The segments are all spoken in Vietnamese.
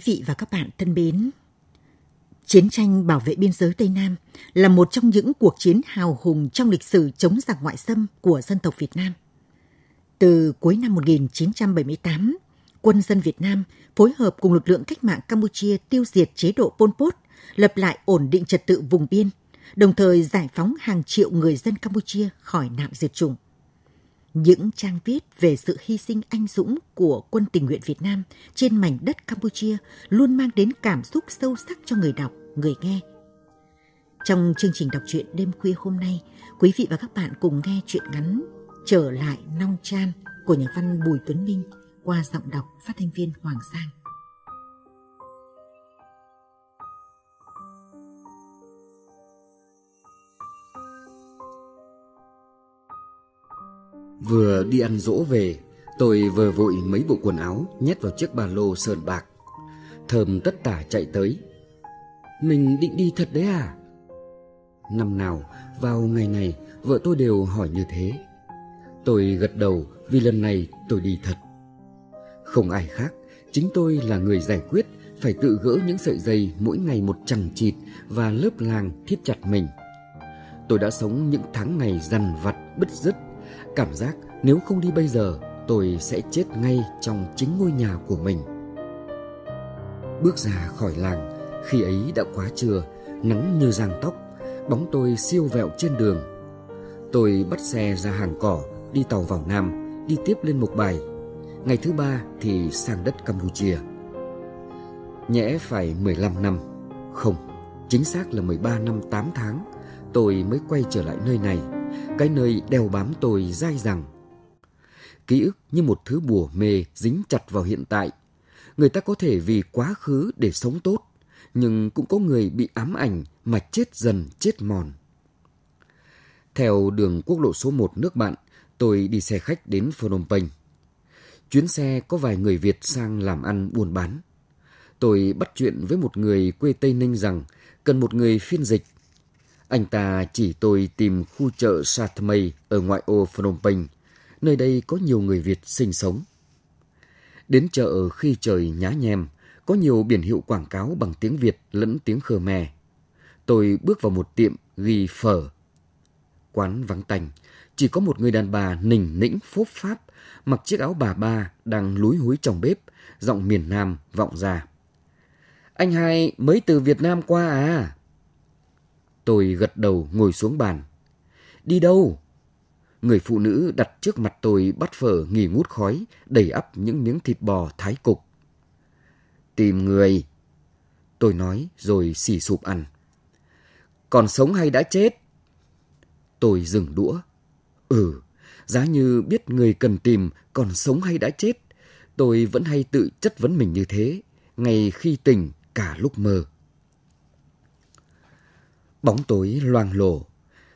Quý vị và các bạn thân mến, chiến tranh bảo vệ biên giới Tây Nam là một trong những cuộc chiến hào hùng trong lịch sử chống giặc ngoại xâm của dân tộc Việt Nam. Từ cuối năm 1978, quân dân Việt Nam phối hợp cùng lực lượng cách mạng Campuchia tiêu diệt chế độ Pol Pot, lập lại ổn định trật tự vùng biên, đồng thời giải phóng hàng triệu người dân Campuchia khỏi nạn diệt chủng những trang viết về sự hy sinh anh dũng của quân tình nguyện Việt Nam trên mảnh đất Campuchia luôn mang đến cảm xúc sâu sắc cho người đọc, người nghe. Trong chương trình đọc truyện đêm khuya hôm nay, quý vị và các bạn cùng nghe truyện ngắn Trở lại Nong Chan của nhà văn Bùi Tuấn Minh qua giọng đọc phát thanh viên Hoàng Sang. Vừa đi ăn dỗ về, tôi vừa vội mấy bộ quần áo nhét vào chiếc ba lô sờn bạc. Thơm tất tả chạy tới. Mình định đi thật đấy à? Năm nào, vào ngày này, vợ tôi đều hỏi như thế. Tôi gật đầu vì lần này tôi đi thật. Không ai khác, chính tôi là người giải quyết phải tự gỡ những sợi dây mỗi ngày một chẳng chịt và lớp làng thiết chặt mình. Tôi đã sống những tháng ngày dằn vặt bứt rứt Cảm giác nếu không đi bây giờ tôi sẽ chết ngay trong chính ngôi nhà của mình. Bước ra khỏi làng, khi ấy đã quá trưa, nắng như giang tóc, bóng tôi siêu vẹo trên đường. Tôi bắt xe ra hàng cỏ, đi tàu vào Nam, đi tiếp lên Mộc Bài. Ngày thứ ba thì sang đất Campuchia. Nhẽ phải 15 năm, không, chính xác là 13 năm 8 tháng, tôi mới quay trở lại nơi này cái nơi đeo bám tôi dai dẳng. Ký ức như một thứ bùa mê dính chặt vào hiện tại. Người ta có thể vì quá khứ để sống tốt, nhưng cũng có người bị ám ảnh mà chết dần chết mòn. Theo đường quốc lộ số 1 nước bạn, tôi đi xe khách đến Phnom Penh. Chuyến xe có vài người Việt sang làm ăn buôn bán. Tôi bắt chuyện với một người quê Tây Ninh rằng cần một người phiên dịch anh ta chỉ tôi tìm khu chợ Satmay ở ngoại ô Phnom Penh, nơi đây có nhiều người Việt sinh sống. Đến chợ khi trời nhá nhem, có nhiều biển hiệu quảng cáo bằng tiếng Việt lẫn tiếng Khmer. Tôi bước vào một tiệm ghi phở. Quán vắng tành, chỉ có một người đàn bà nỉnh nĩnh phốp pháp, mặc chiếc áo bà ba đang lúi húi trong bếp, giọng miền Nam vọng ra. Anh hai mới từ Việt Nam qua à? Tôi gật đầu ngồi xuống bàn. Đi đâu? Người phụ nữ đặt trước mặt tôi bắt phở nghỉ ngút khói, đầy ấp những miếng thịt bò thái cục. Tìm người. Tôi nói rồi xỉ sụp ăn. Còn sống hay đã chết? Tôi dừng đũa. Ừ, giá như biết người cần tìm còn sống hay đã chết, tôi vẫn hay tự chất vấn mình như thế, ngay khi tỉnh cả lúc mơ. Bóng tối loang lổ.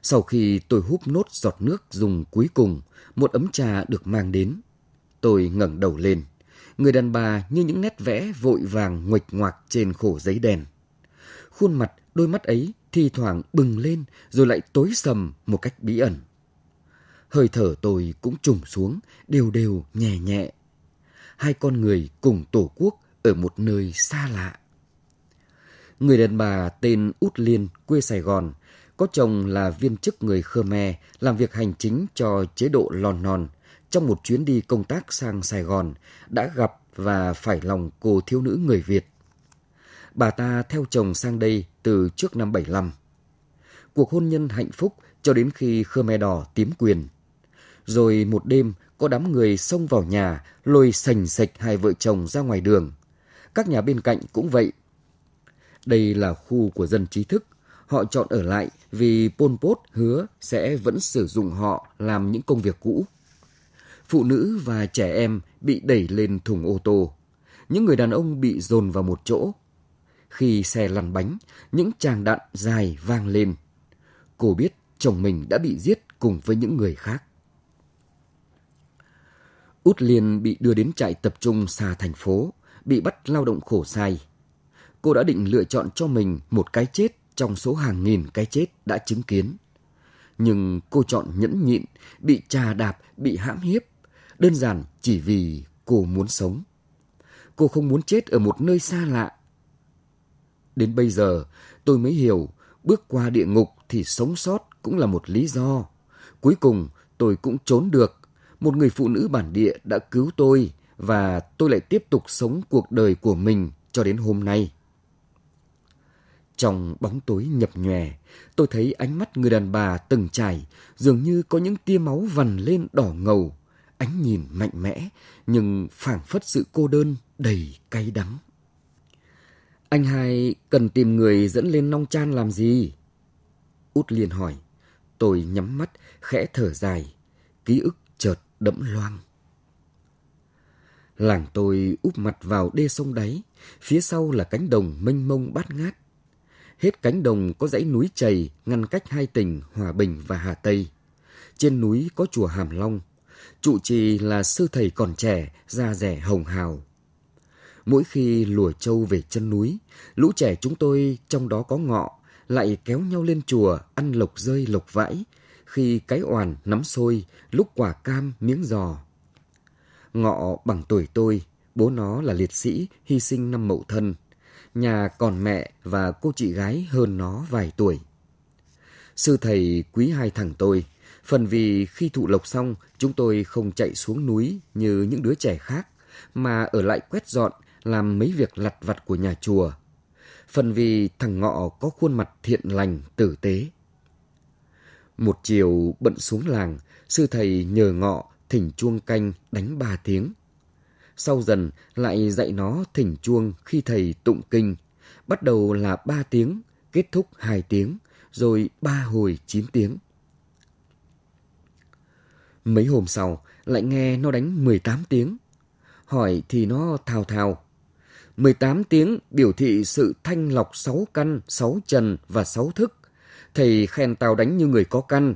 Sau khi tôi húp nốt giọt nước dùng cuối cùng, một ấm trà được mang đến. Tôi ngẩng đầu lên. Người đàn bà như những nét vẽ vội vàng nguệch ngoạc trên khổ giấy đèn. Khuôn mặt, đôi mắt ấy thi thoảng bừng lên rồi lại tối sầm một cách bí ẩn. Hơi thở tôi cũng trùng xuống, đều đều nhẹ nhẹ. Hai con người cùng tổ quốc ở một nơi xa lạ. Người đàn bà tên Út Liên, quê Sài Gòn, có chồng là viên chức người Khmer, làm việc hành chính cho chế độ lòn non. Trong một chuyến đi công tác sang Sài Gòn, đã gặp và phải lòng cô thiếu nữ người Việt. Bà ta theo chồng sang đây từ trước năm 75. Cuộc hôn nhân hạnh phúc cho đến khi Khmer Đỏ tím quyền. Rồi một đêm, có đám người xông vào nhà, lôi sành sạch hai vợ chồng ra ngoài đường. Các nhà bên cạnh cũng vậy, đây là khu của dân trí thức. Họ chọn ở lại vì Pol Pot hứa sẽ vẫn sử dụng họ làm những công việc cũ. Phụ nữ và trẻ em bị đẩy lên thùng ô tô. Những người đàn ông bị dồn vào một chỗ. Khi xe lăn bánh, những tràng đạn dài vang lên. Cô biết chồng mình đã bị giết cùng với những người khác. Út Liên bị đưa đến trại tập trung xa thành phố, bị bắt lao động khổ sai cô đã định lựa chọn cho mình một cái chết trong số hàng nghìn cái chết đã chứng kiến. Nhưng cô chọn nhẫn nhịn, bị trà đạp, bị hãm hiếp, đơn giản chỉ vì cô muốn sống. Cô không muốn chết ở một nơi xa lạ. Đến bây giờ, tôi mới hiểu, bước qua địa ngục thì sống sót cũng là một lý do. Cuối cùng, tôi cũng trốn được. Một người phụ nữ bản địa đã cứu tôi và tôi lại tiếp tục sống cuộc đời của mình cho đến hôm nay. Trong bóng tối nhập nhòe, tôi thấy ánh mắt người đàn bà từng trải dường như có những tia máu vằn lên đỏ ngầu. Ánh nhìn mạnh mẽ nhưng phảng phất sự cô đơn đầy cay đắng. Anh hai cần tìm người dẫn lên nong chan làm gì? Út liền hỏi. Tôi nhắm mắt, khẽ thở dài. Ký ức chợt đẫm loang. Làng tôi úp mặt vào đê sông đáy, phía sau là cánh đồng mênh mông bát ngát. Hết cánh đồng có dãy núi chày ngăn cách hai tỉnh Hòa Bình và Hà Tây. Trên núi có chùa Hàm Long. Trụ trì là sư thầy còn trẻ, da rẻ hồng hào. Mỗi khi lùa trâu về chân núi, lũ trẻ chúng tôi trong đó có ngọ, lại kéo nhau lên chùa ăn lộc rơi lộc vãi, khi cái oàn nắm sôi, lúc quả cam miếng giò. Ngọ bằng tuổi tôi, bố nó là liệt sĩ, hy sinh năm mậu thân nhà còn mẹ và cô chị gái hơn nó vài tuổi. Sư thầy quý hai thằng tôi, phần vì khi thụ lộc xong, chúng tôi không chạy xuống núi như những đứa trẻ khác, mà ở lại quét dọn, làm mấy việc lặt vặt của nhà chùa. Phần vì thằng ngọ có khuôn mặt thiện lành, tử tế. Một chiều bận xuống làng, sư thầy nhờ ngọ thỉnh chuông canh đánh ba tiếng – sau dần lại dạy nó thỉnh chuông khi thầy tụng kinh, bắt đầu là 3 tiếng, kết thúc 2 tiếng, rồi 3 hồi 9 tiếng. Mấy hôm sau, lại nghe nó đánh 18 tiếng. Hỏi thì nó thào thào. 18 tiếng biểu thị sự thanh lọc 6 căn, 6 trần và 6 thức. Thầy khen tao đánh như người có căn,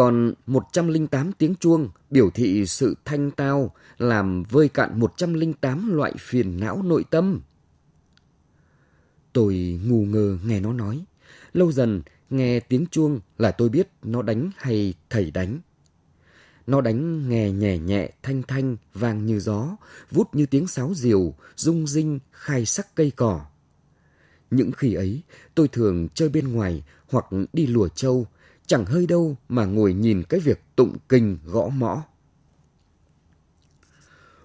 còn 108 tiếng chuông biểu thị sự thanh tao làm vơi cạn 108 loại phiền não nội tâm. Tôi ngu ngơ nghe nó nói. Lâu dần nghe tiếng chuông là tôi biết nó đánh hay thầy đánh. Nó đánh nghe nhẹ nhẹ thanh thanh vang như gió, vút như tiếng sáo diều, rung rinh khai sắc cây cỏ. Những khi ấy, tôi thường chơi bên ngoài hoặc đi lùa trâu, chẳng hơi đâu mà ngồi nhìn cái việc tụng kinh gõ mõ.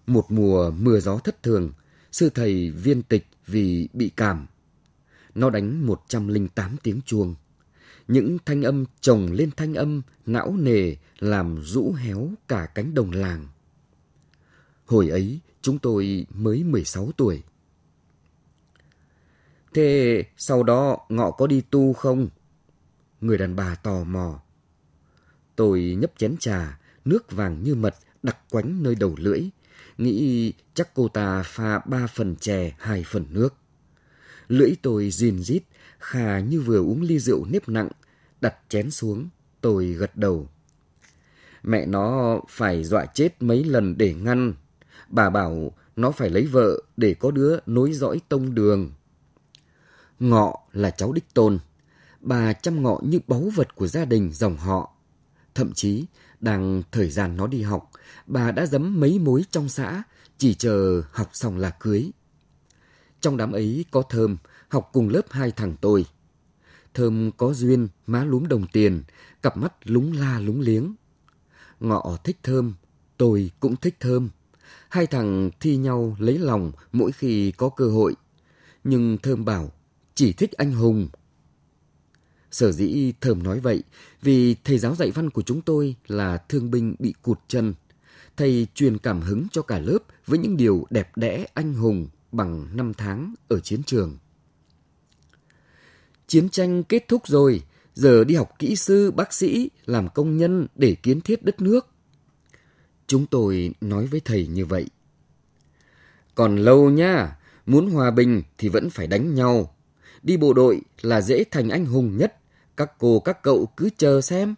Một mùa mưa gió thất thường, sư thầy viên tịch vì bị cảm. Nó đánh 108 tiếng chuông. Những thanh âm chồng lên thanh âm não nề làm rũ héo cả cánh đồng làng. Hồi ấy chúng tôi mới 16 tuổi. Thế sau đó ngọ có đi tu không? người đàn bà tò mò. Tôi nhấp chén trà, nước vàng như mật đặc quánh nơi đầu lưỡi, nghĩ chắc cô ta pha ba phần chè, hai phần nước. Lưỡi tôi rìn rít, khà như vừa uống ly rượu nếp nặng, đặt chén xuống, tôi gật đầu. Mẹ nó phải dọa chết mấy lần để ngăn. Bà bảo nó phải lấy vợ để có đứa nối dõi tông đường. Ngọ là cháu đích tôn bà chăm ngọ như báu vật của gia đình dòng họ. Thậm chí, đang thời gian nó đi học, bà đã dấm mấy mối trong xã, chỉ chờ học xong là cưới. Trong đám ấy có Thơm, học cùng lớp hai thằng tôi. Thơm có duyên, má lúm đồng tiền, cặp mắt lúng la lúng liếng. Ngọ thích Thơm, tôi cũng thích Thơm. Hai thằng thi nhau lấy lòng mỗi khi có cơ hội. Nhưng Thơm bảo, chỉ thích anh Hùng, Sở dĩ thơm nói vậy vì thầy giáo dạy văn của chúng tôi là thương binh bị cụt chân. Thầy truyền cảm hứng cho cả lớp với những điều đẹp đẽ anh hùng bằng năm tháng ở chiến trường. Chiến tranh kết thúc rồi, giờ đi học kỹ sư, bác sĩ, làm công nhân để kiến thiết đất nước. Chúng tôi nói với thầy như vậy. Còn lâu nha, muốn hòa bình thì vẫn phải đánh nhau. Đi bộ đội là dễ thành anh hùng nhất. Các cô các cậu cứ chờ xem.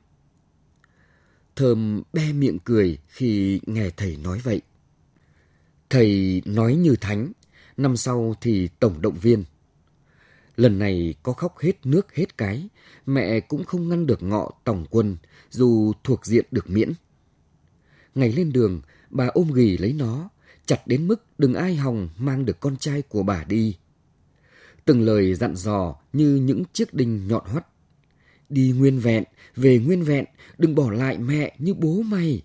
Thơm be miệng cười khi nghe thầy nói vậy. Thầy nói như thánh, năm sau thì tổng động viên. Lần này có khóc hết nước hết cái, mẹ cũng không ngăn được ngọ tổng quân, dù thuộc diện được miễn. Ngày lên đường, bà ôm ghì lấy nó, chặt đến mức đừng ai hòng mang được con trai của bà đi. Từng lời dặn dò như những chiếc đinh nhọn hoắt đi nguyên vẹn, về nguyên vẹn, đừng bỏ lại mẹ như bố mày.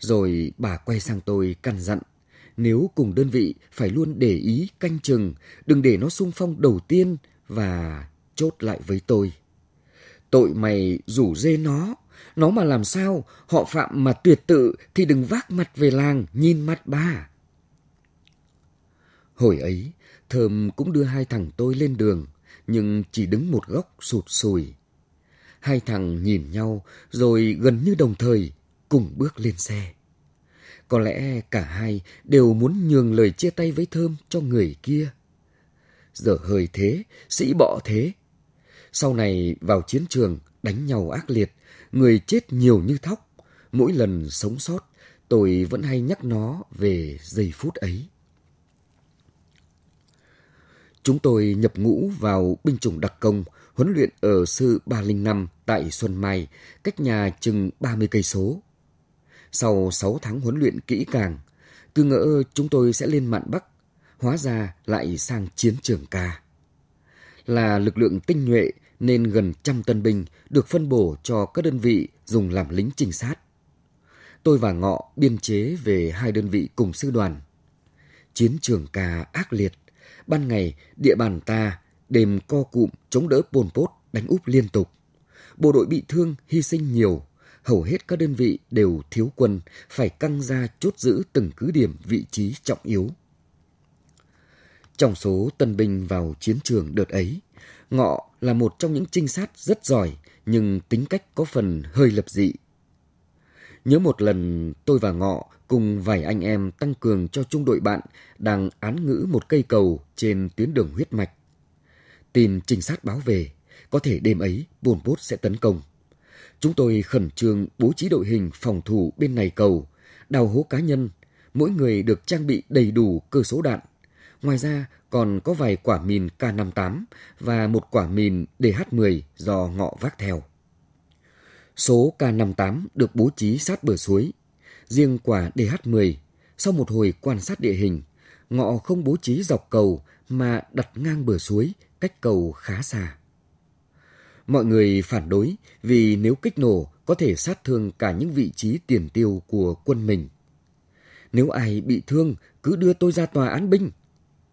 Rồi bà quay sang tôi căn dặn, nếu cùng đơn vị phải luôn để ý canh chừng, đừng để nó xung phong đầu tiên và chốt lại với tôi. Tội mày rủ dê nó, nó mà làm sao, họ phạm mà tuyệt tự thì đừng vác mặt về làng nhìn mặt bà. Hồi ấy, Thơm cũng đưa hai thằng tôi lên đường nhưng chỉ đứng một góc sụt sùi. Hai thằng nhìn nhau rồi gần như đồng thời cùng bước lên xe. Có lẽ cả hai đều muốn nhường lời chia tay với Thơm cho người kia. Giờ hơi thế, sĩ bọ thế. Sau này vào chiến trường, đánh nhau ác liệt, người chết nhiều như thóc. Mỗi lần sống sót, tôi vẫn hay nhắc nó về giây phút ấy. Chúng tôi nhập ngũ vào binh chủng đặc công, huấn luyện ở sư 305 tại Xuân Mai, cách nhà chừng 30 cây số. Sau 6 tháng huấn luyện kỹ càng, cứ ngỡ chúng tôi sẽ lên mạn Bắc, hóa ra lại sang chiến trường ca. Là lực lượng tinh nhuệ nên gần trăm tân binh được phân bổ cho các đơn vị dùng làm lính trinh sát. Tôi và Ngọ biên chế về hai đơn vị cùng sư đoàn. Chiến trường ca ác liệt, Ban ngày, địa bàn ta, đêm co cụm chống đỡ bồn bốt đánh úp liên tục. Bộ đội bị thương, hy sinh nhiều. Hầu hết các đơn vị đều thiếu quân, phải căng ra chốt giữ từng cứ điểm vị trí trọng yếu. Trong số tân binh vào chiến trường đợt ấy, Ngọ là một trong những trinh sát rất giỏi nhưng tính cách có phần hơi lập dị Nhớ một lần tôi và Ngọ cùng vài anh em tăng cường cho trung đội bạn đang án ngữ một cây cầu trên tuyến đường huyết mạch. Tin trinh sát báo về, có thể đêm ấy bồn bốt sẽ tấn công. Chúng tôi khẩn trương bố trí đội hình phòng thủ bên này cầu, đào hố cá nhân, mỗi người được trang bị đầy đủ cơ số đạn. Ngoài ra còn có vài quả mìn K58 và một quả mìn DH10 do ngọ vác theo. Số K58 được bố trí sát bờ suối. Riêng quả DH10, sau một hồi quan sát địa hình, ngọ không bố trí dọc cầu mà đặt ngang bờ suối, cách cầu khá xa. Mọi người phản đối vì nếu kích nổ có thể sát thương cả những vị trí tiền tiêu của quân mình. Nếu ai bị thương, cứ đưa tôi ra tòa án binh.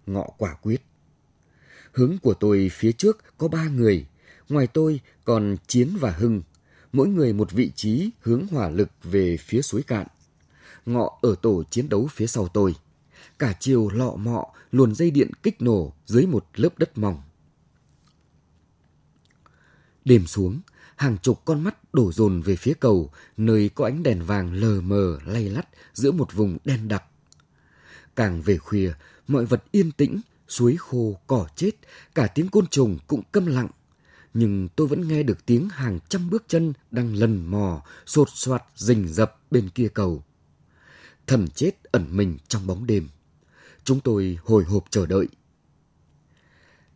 Ngọ quả quyết. Hướng của tôi phía trước có ba người, ngoài tôi còn Chiến và Hưng mỗi người một vị trí hướng hỏa lực về phía suối cạn. Ngọ ở tổ chiến đấu phía sau tôi. Cả chiều lọ mọ luồn dây điện kích nổ dưới một lớp đất mỏng. Đêm xuống, hàng chục con mắt đổ dồn về phía cầu, nơi có ánh đèn vàng lờ mờ lay lắt giữa một vùng đen đặc. Càng về khuya, mọi vật yên tĩnh, suối khô, cỏ chết, cả tiếng côn trùng cũng câm lặng nhưng tôi vẫn nghe được tiếng hàng trăm bước chân đang lần mò, sột soạt rình rập bên kia cầu. Thần chết ẩn mình trong bóng đêm. Chúng tôi hồi hộp chờ đợi.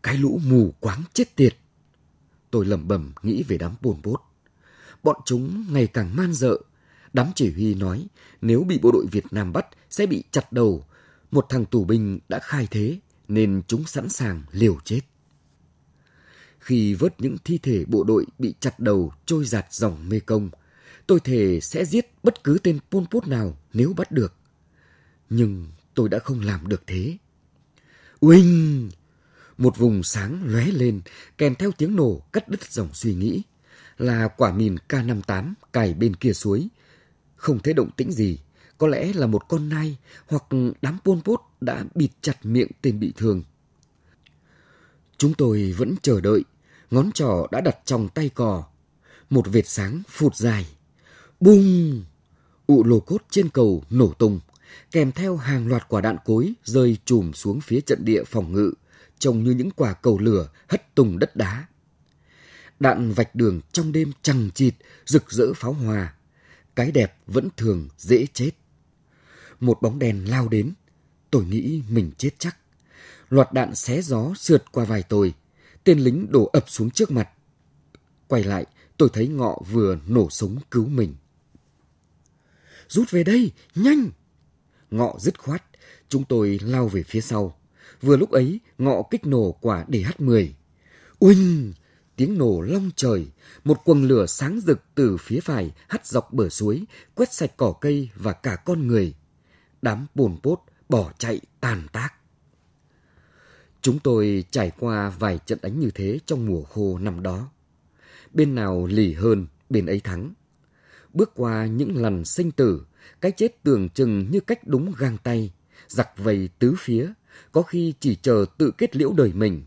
Cái lũ mù quáng chết tiệt. Tôi lẩm bẩm nghĩ về đám bồn bốt. Bọn chúng ngày càng man dợ. Đám chỉ huy nói nếu bị bộ đội Việt Nam bắt sẽ bị chặt đầu. Một thằng tù binh đã khai thế nên chúng sẵn sàng liều chết. Khi vớt những thi thể bộ đội bị chặt đầu trôi giạt dòng mê công, tôi thề sẽ giết bất cứ tên Pol Pot nào nếu bắt được. Nhưng tôi đã không làm được thế. Uinh! Một vùng sáng lóe lên, kèm theo tiếng nổ cắt đứt dòng suy nghĩ. Là quả mìn k năm tám cài bên kia suối. Không thấy động tĩnh gì, có lẽ là một con nai hoặc đám Pol Pot đã bịt chặt miệng tên bị thương. Chúng tôi vẫn chờ đợi ngón trỏ đã đặt trong tay cò. Một vệt sáng phụt dài. Bùng! Ụ lô cốt trên cầu nổ tung, kèm theo hàng loạt quả đạn cối rơi chùm xuống phía trận địa phòng ngự, trông như những quả cầu lửa hất tung đất đá. Đạn vạch đường trong đêm chằng chịt, rực rỡ pháo hòa. Cái đẹp vẫn thường dễ chết. Một bóng đèn lao đến, tôi nghĩ mình chết chắc. Loạt đạn xé gió sượt qua vai tôi, tên lính đổ ập xuống trước mặt. Quay lại, tôi thấy ngọ vừa nổ súng cứu mình. Rút về đây, nhanh! Ngọ dứt khoát, chúng tôi lao về phía sau. Vừa lúc ấy, ngọ kích nổ quả DH-10. Uinh! Tiếng nổ long trời, một quần lửa sáng rực từ phía phải hắt dọc bờ suối, quét sạch cỏ cây và cả con người. Đám bồn bốt bỏ chạy tàn tác. Chúng tôi trải qua vài trận đánh như thế trong mùa khô năm đó. Bên nào lì hơn, bên ấy thắng. Bước qua những lần sinh tử, cái chết tưởng chừng như cách đúng gang tay, giặc vầy tứ phía, có khi chỉ chờ tự kết liễu đời mình.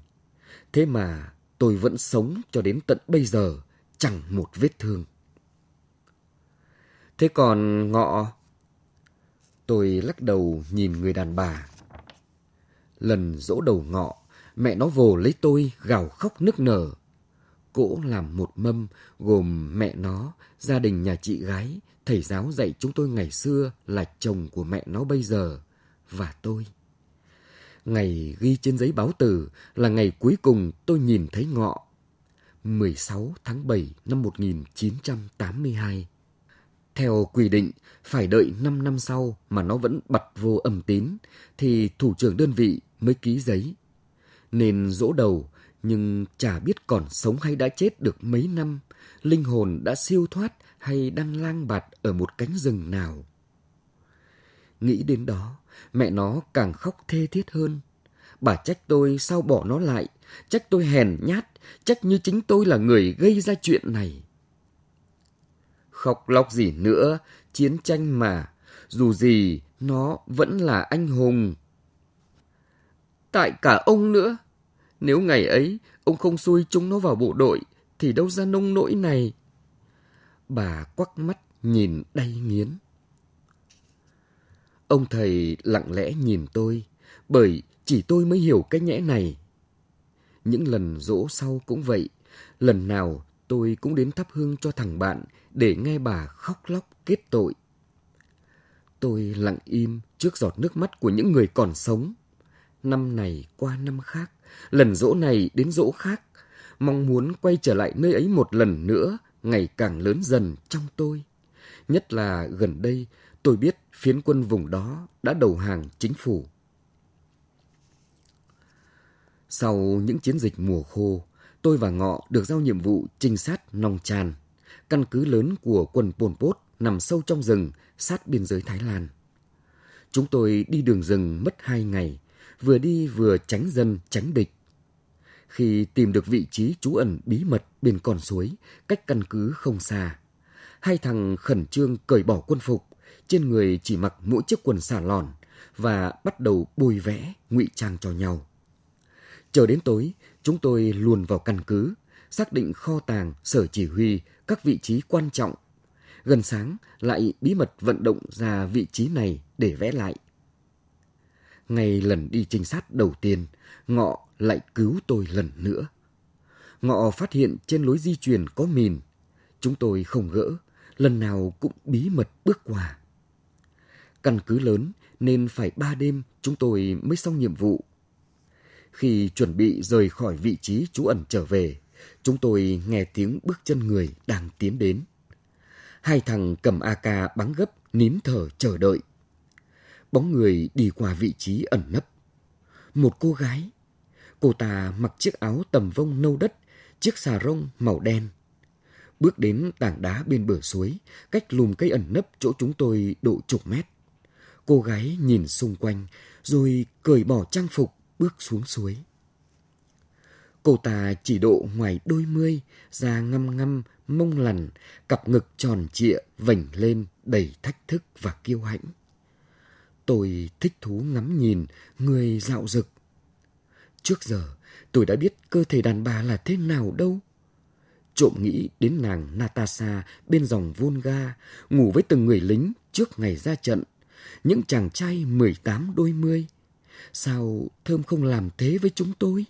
Thế mà tôi vẫn sống cho đến tận bây giờ, chẳng một vết thương. Thế còn ngọ... Tôi lắc đầu nhìn người đàn bà Lần dỗ đầu ngọ, mẹ nó vồ lấy tôi gào khóc nức nở. Cỗ làm một mâm gồm mẹ nó, gia đình nhà chị gái, thầy giáo dạy chúng tôi ngày xưa là chồng của mẹ nó bây giờ, và tôi. Ngày ghi trên giấy báo tử là ngày cuối cùng tôi nhìn thấy ngọ. 16 tháng 7 năm 1982. Theo quy định, phải đợi 5 năm sau mà nó vẫn bật vô âm tín, thì thủ trưởng đơn vị mới ký giấy. Nên dỗ đầu, nhưng chả biết còn sống hay đã chết được mấy năm, linh hồn đã siêu thoát hay đang lang bạt ở một cánh rừng nào. Nghĩ đến đó, mẹ nó càng khóc thê thiết hơn. Bà trách tôi sao bỏ nó lại, trách tôi hèn nhát, trách như chính tôi là người gây ra chuyện này. Khóc lóc gì nữa, chiến tranh mà, dù gì nó vẫn là anh hùng, tại cả ông nữa. Nếu ngày ấy ông không xui chúng nó vào bộ đội thì đâu ra nông nỗi này. Bà quắc mắt nhìn đay nghiến. Ông thầy lặng lẽ nhìn tôi, bởi chỉ tôi mới hiểu cái nhẽ này. Những lần dỗ sau cũng vậy, lần nào tôi cũng đến thắp hương cho thằng bạn để nghe bà khóc lóc kết tội. Tôi lặng im trước giọt nước mắt của những người còn sống. Năm này qua năm khác, lần dỗ này đến dỗ khác, mong muốn quay trở lại nơi ấy một lần nữa ngày càng lớn dần trong tôi. Nhất là gần đây, tôi biết phiến quân vùng đó đã đầu hàng chính phủ. Sau những chiến dịch mùa khô, tôi và Ngọ được giao nhiệm vụ trinh sát Nong Chan, căn cứ lớn của quân Pol Pot nằm sâu trong rừng sát biên giới Thái Lan. Chúng tôi đi đường rừng mất hai ngày, vừa đi vừa tránh dân, tránh địch. Khi tìm được vị trí trú ẩn bí mật bên con suối, cách căn cứ không xa, hai thằng khẩn trương cởi bỏ quân phục, trên người chỉ mặc mỗi chiếc quần xả lòn và bắt đầu bôi vẽ, ngụy trang cho nhau. Chờ đến tối, chúng tôi luồn vào căn cứ, xác định kho tàng, sở chỉ huy, các vị trí quan trọng. Gần sáng lại bí mật vận động ra vị trí này để vẽ lại, ngay lần đi trinh sát đầu tiên, Ngọ lại cứu tôi lần nữa. Ngọ phát hiện trên lối di chuyển có mìn. Chúng tôi không gỡ, lần nào cũng bí mật bước qua. Căn cứ lớn nên phải ba đêm chúng tôi mới xong nhiệm vụ. Khi chuẩn bị rời khỏi vị trí trú ẩn trở về, chúng tôi nghe tiếng bước chân người đang tiến đến. Hai thằng cầm AK bắn gấp, nín thở chờ đợi bóng người đi qua vị trí ẩn nấp. Một cô gái, cô ta mặc chiếc áo tầm vông nâu đất, chiếc xà rông màu đen. Bước đến tảng đá bên bờ suối, cách lùm cây ẩn nấp chỗ chúng tôi độ chục mét. Cô gái nhìn xung quanh, rồi cởi bỏ trang phục bước xuống suối. Cô ta chỉ độ ngoài đôi mươi, da ngăm ngăm, mông lằn, cặp ngực tròn trịa vảnh lên đầy thách thức và kiêu hãnh. Tôi thích thú ngắm nhìn, người dạo dực. Trước giờ, tôi đã biết cơ thể đàn bà là thế nào đâu. Trộm nghĩ đến nàng Natasha bên dòng Volga, ngủ với từng người lính trước ngày ra trận. Những chàng trai 18 đôi mươi. Sao Thơm không làm thế với chúng tôi?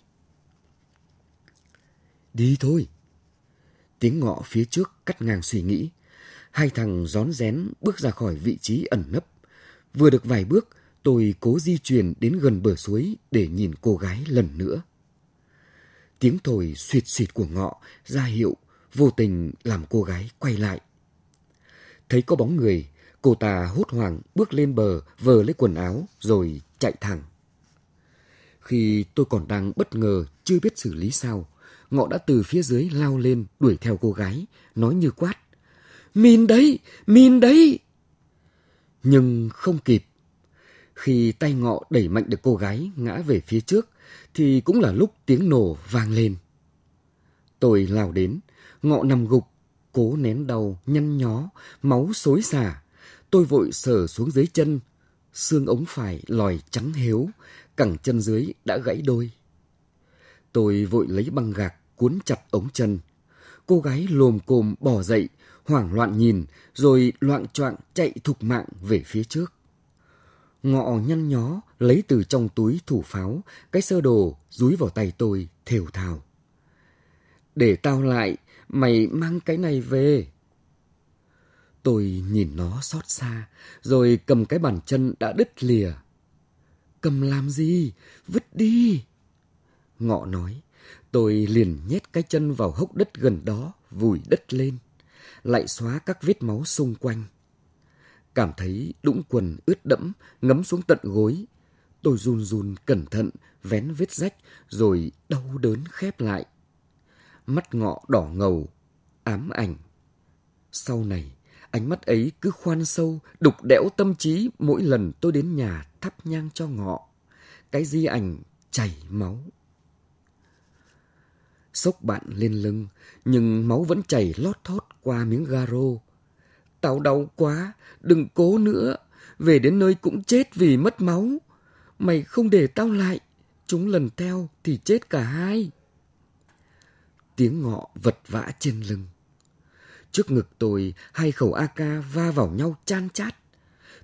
Đi thôi. Tiếng ngọ phía trước cắt ngang suy nghĩ. Hai thằng rón rén bước ra khỏi vị trí ẩn nấp Vừa được vài bước, tôi cố di chuyển đến gần bờ suối để nhìn cô gái lần nữa. Tiếng thổi xuyệt xịt của ngọ ra hiệu vô tình làm cô gái quay lại. Thấy có bóng người, cô ta hốt hoảng bước lên bờ vờ lấy quần áo rồi chạy thẳng. Khi tôi còn đang bất ngờ chưa biết xử lý sao, ngọ đã từ phía dưới lao lên đuổi theo cô gái, nói như quát. Min đấy, Min đấy! nhưng không kịp. Khi tay ngọ đẩy mạnh được cô gái ngã về phía trước, thì cũng là lúc tiếng nổ vang lên. Tôi lao đến, ngọ nằm gục, cố nén đầu nhăn nhó, máu xối xả. Tôi vội sờ xuống dưới chân, xương ống phải lòi trắng héo, cẳng chân dưới đã gãy đôi. Tôi vội lấy băng gạc cuốn chặt ống chân. Cô gái lồm cồm bỏ dậy, hoảng loạn nhìn, rồi loạn choạng chạy thục mạng về phía trước. Ngọ nhăn nhó lấy từ trong túi thủ pháo cái sơ đồ dúi vào tay tôi thều thào. Để tao lại, mày mang cái này về. Tôi nhìn nó xót xa, rồi cầm cái bàn chân đã đứt lìa. Cầm làm gì? Vứt đi! Ngọ nói, tôi liền nhét cái chân vào hốc đất gần đó, vùi đất lên lại xóa các vết máu xung quanh. Cảm thấy đũng quần ướt đẫm ngấm xuống tận gối. Tôi run run cẩn thận vén vết rách rồi đau đớn khép lại. Mắt ngọ đỏ ngầu, ám ảnh. Sau này, ánh mắt ấy cứ khoan sâu, đục đẽo tâm trí mỗi lần tôi đến nhà thắp nhang cho ngọ. Cái di ảnh chảy máu xốc bạn lên lưng, nhưng máu vẫn chảy lót thót qua miếng garo. Tao đau quá, đừng cố nữa, về đến nơi cũng chết vì mất máu. Mày không để tao lại, chúng lần theo thì chết cả hai. Tiếng ngọ vật vã trên lưng. Trước ngực tôi, hai khẩu AK va vào nhau chan chát.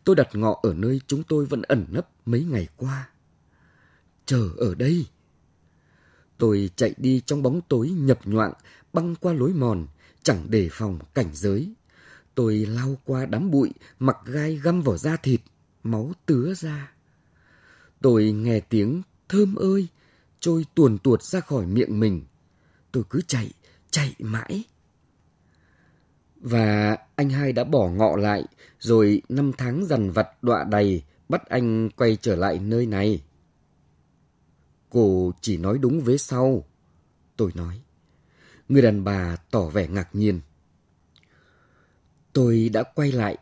Tôi đặt ngọ ở nơi chúng tôi vẫn ẩn nấp mấy ngày qua. Chờ ở đây Tôi chạy đi trong bóng tối nhập nhoạng, băng qua lối mòn, chẳng đề phòng cảnh giới. Tôi lao qua đám bụi, mặc gai găm vào da thịt, máu tứa ra. Tôi nghe tiếng thơm ơi, trôi tuồn tuột ra khỏi miệng mình. Tôi cứ chạy, chạy mãi. Và anh hai đã bỏ ngọ lại, rồi năm tháng dằn vặt đọa đầy, bắt anh quay trở lại nơi này. Cô chỉ nói đúng vế sau. Tôi nói. Người đàn bà tỏ vẻ ngạc nhiên. Tôi đã quay lại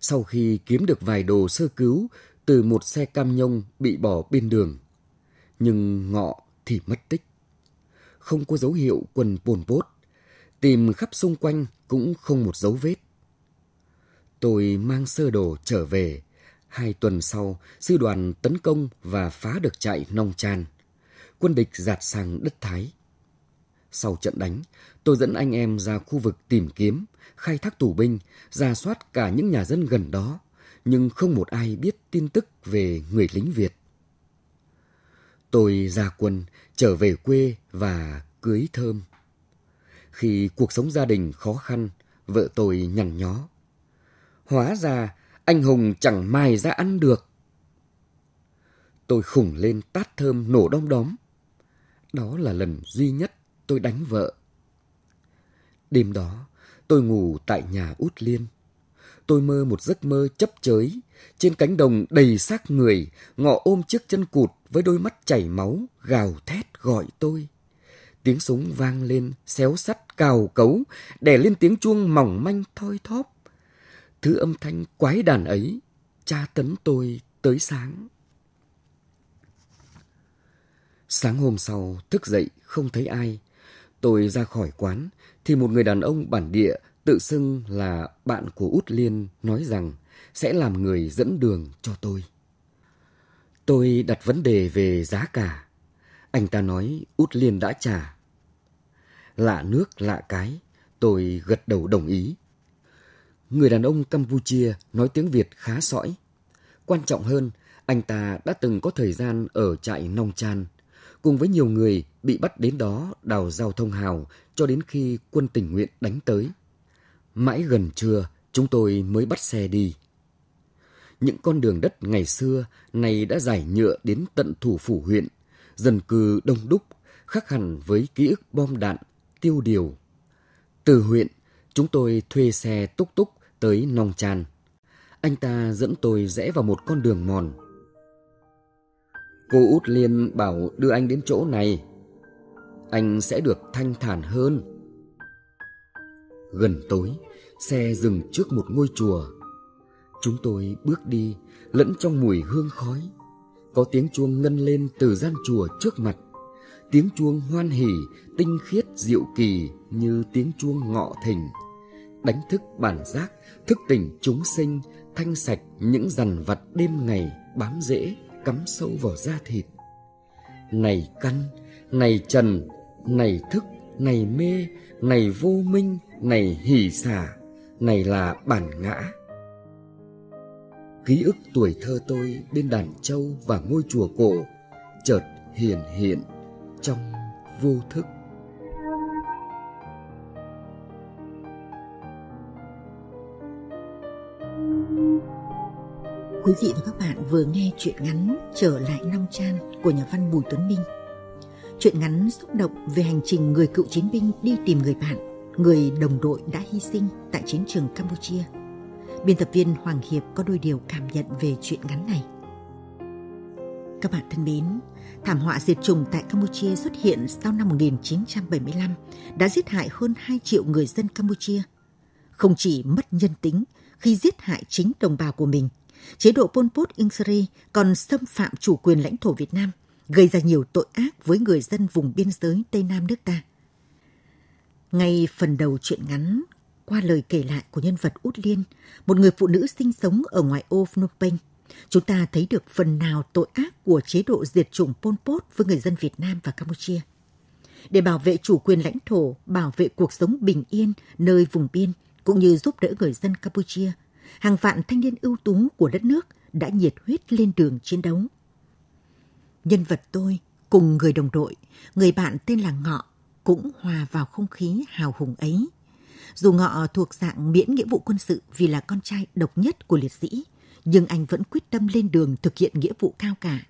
sau khi kiếm được vài đồ sơ cứu từ một xe cam nhông bị bỏ bên đường. Nhưng ngọ thì mất tích. Không có dấu hiệu quần bồn bốt. Tìm khắp xung quanh cũng không một dấu vết. Tôi mang sơ đồ trở về. Hai tuần sau, sư đoàn tấn công và phá được trại Nong Chan quân địch dạt sang đất Thái. Sau trận đánh, tôi dẫn anh em ra khu vực tìm kiếm, khai thác tù binh, ra soát cả những nhà dân gần đó, nhưng không một ai biết tin tức về người lính Việt. Tôi ra quân, trở về quê và cưới thơm. Khi cuộc sống gia đình khó khăn, vợ tôi nhằn nhó. Hóa ra, anh Hùng chẳng mài ra ăn được. Tôi khủng lên tát thơm nổ đom đóm. Đó là lần duy nhất tôi đánh vợ. Đêm đó, tôi ngủ tại nhà út liên. Tôi mơ một giấc mơ chấp chới, trên cánh đồng đầy xác người, ngọ ôm chiếc chân cụt với đôi mắt chảy máu, gào thét gọi tôi. Tiếng súng vang lên, xéo sắt cào cấu, đè lên tiếng chuông mỏng manh thoi thóp. Thứ âm thanh quái đàn ấy, tra tấn tôi tới sáng. Sáng hôm sau, thức dậy, không thấy ai. Tôi ra khỏi quán, thì một người đàn ông bản địa tự xưng là bạn của Út Liên nói rằng sẽ làm người dẫn đường cho tôi. Tôi đặt vấn đề về giá cả. Anh ta nói Út Liên đã trả. Lạ nước lạ cái, tôi gật đầu đồng ý. Người đàn ông Campuchia nói tiếng Việt khá sõi. Quan trọng hơn, anh ta đã từng có thời gian ở trại Nong Chan cùng với nhiều người bị bắt đến đó đào giao thông hào cho đến khi quân tình nguyện đánh tới. Mãi gần trưa, chúng tôi mới bắt xe đi. Những con đường đất ngày xưa này đã giải nhựa đến tận thủ phủ huyện, dân cư đông đúc, khác hẳn với ký ức bom đạn, tiêu điều. Từ huyện, chúng tôi thuê xe túc túc tới Nong Chan. Anh ta dẫn tôi rẽ vào một con đường mòn, Cô Út Liên bảo đưa anh đến chỗ này Anh sẽ được thanh thản hơn Gần tối Xe dừng trước một ngôi chùa Chúng tôi bước đi Lẫn trong mùi hương khói Có tiếng chuông ngân lên từ gian chùa trước mặt Tiếng chuông hoan hỉ Tinh khiết diệu kỳ Như tiếng chuông ngọ thỉnh Đánh thức bản giác Thức tỉnh chúng sinh Thanh sạch những dằn vặt đêm ngày bám rễ cắm sâu vào da thịt này căn này trần này thức này mê này vô minh này hỉ xả này là bản ngã ký ức tuổi thơ tôi bên đàn châu và ngôi chùa cổ chợt hiền hiện trong vô thức Quý vị và các bạn vừa nghe truyện ngắn Trở lại Long Chan của nhà văn Bùi Tuấn Minh. Truyện ngắn xúc động về hành trình người cựu chiến binh đi tìm người bạn, người đồng đội đã hy sinh tại chiến trường Campuchia. Biên tập viên Hoàng Hiệp có đôi điều cảm nhận về truyện ngắn này. Các bạn thân mến, thảm họa diệt chủng tại Campuchia xuất hiện sau năm 1975 đã giết hại hơn 2 triệu người dân Campuchia. Không chỉ mất nhân tính khi giết hại chính đồng bào của mình, Chế độ Pol Pot Insri còn xâm phạm chủ quyền lãnh thổ Việt Nam, gây ra nhiều tội ác với người dân vùng biên giới Tây Nam nước ta. Ngay phần đầu truyện ngắn, qua lời kể lại của nhân vật Út Liên, một người phụ nữ sinh sống ở ngoài ô Phnom Penh, chúng ta thấy được phần nào tội ác của chế độ diệt chủng Pol Pot với người dân Việt Nam và Campuchia. Để bảo vệ chủ quyền lãnh thổ, bảo vệ cuộc sống bình yên nơi vùng biên, cũng như giúp đỡ người dân Campuchia hàng vạn thanh niên ưu tú của đất nước đã nhiệt huyết lên đường chiến đấu. Nhân vật tôi cùng người đồng đội, người bạn tên là Ngọ cũng hòa vào không khí hào hùng ấy. Dù Ngọ thuộc dạng miễn nghĩa vụ quân sự vì là con trai độc nhất của liệt sĩ, nhưng anh vẫn quyết tâm lên đường thực hiện nghĩa vụ cao cả.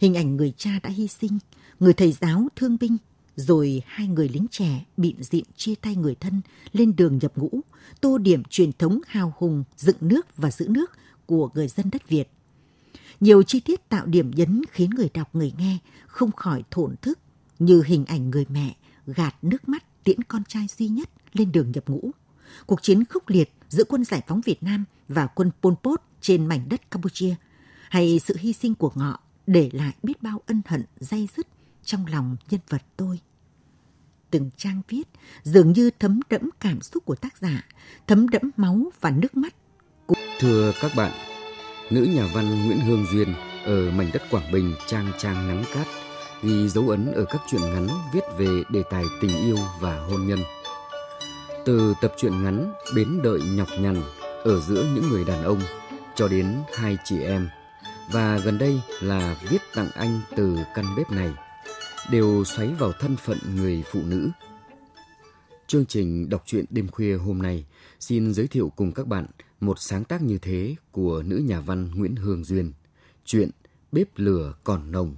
Hình ảnh người cha đã hy sinh, người thầy giáo thương binh rồi hai người lính trẻ bị dịn chia tay người thân lên đường nhập ngũ, tô điểm truyền thống hào hùng dựng nước và giữ nước của người dân đất Việt. Nhiều chi tiết tạo điểm nhấn khiến người đọc người nghe không khỏi thổn thức như hình ảnh người mẹ gạt nước mắt tiễn con trai duy nhất lên đường nhập ngũ. Cuộc chiến khốc liệt giữa quân giải phóng Việt Nam và quân Pol Pot trên mảnh đất Campuchia hay sự hy sinh của ngọ để lại biết bao ân hận dây dứt trong lòng nhân vật tôi. Từng trang viết dường như thấm đẫm cảm xúc của tác giả, thấm đẫm máu và nước mắt. Của... Thưa các bạn, nữ nhà văn Nguyễn Hương Duyên ở mảnh đất Quảng Bình trang trang nắng cát ghi dấu ấn ở các truyện ngắn viết về đề tài tình yêu và hôn nhân. Từ tập truyện ngắn Bến đợi nhọc nhằn ở giữa những người đàn ông cho đến hai chị em và gần đây là viết tặng anh từ căn bếp này đều xoáy vào thân phận người phụ nữ. Chương trình đọc truyện đêm khuya hôm nay xin giới thiệu cùng các bạn một sáng tác như thế của nữ nhà văn Nguyễn Hương Duyên, chuyện Bếp lửa còn nồng.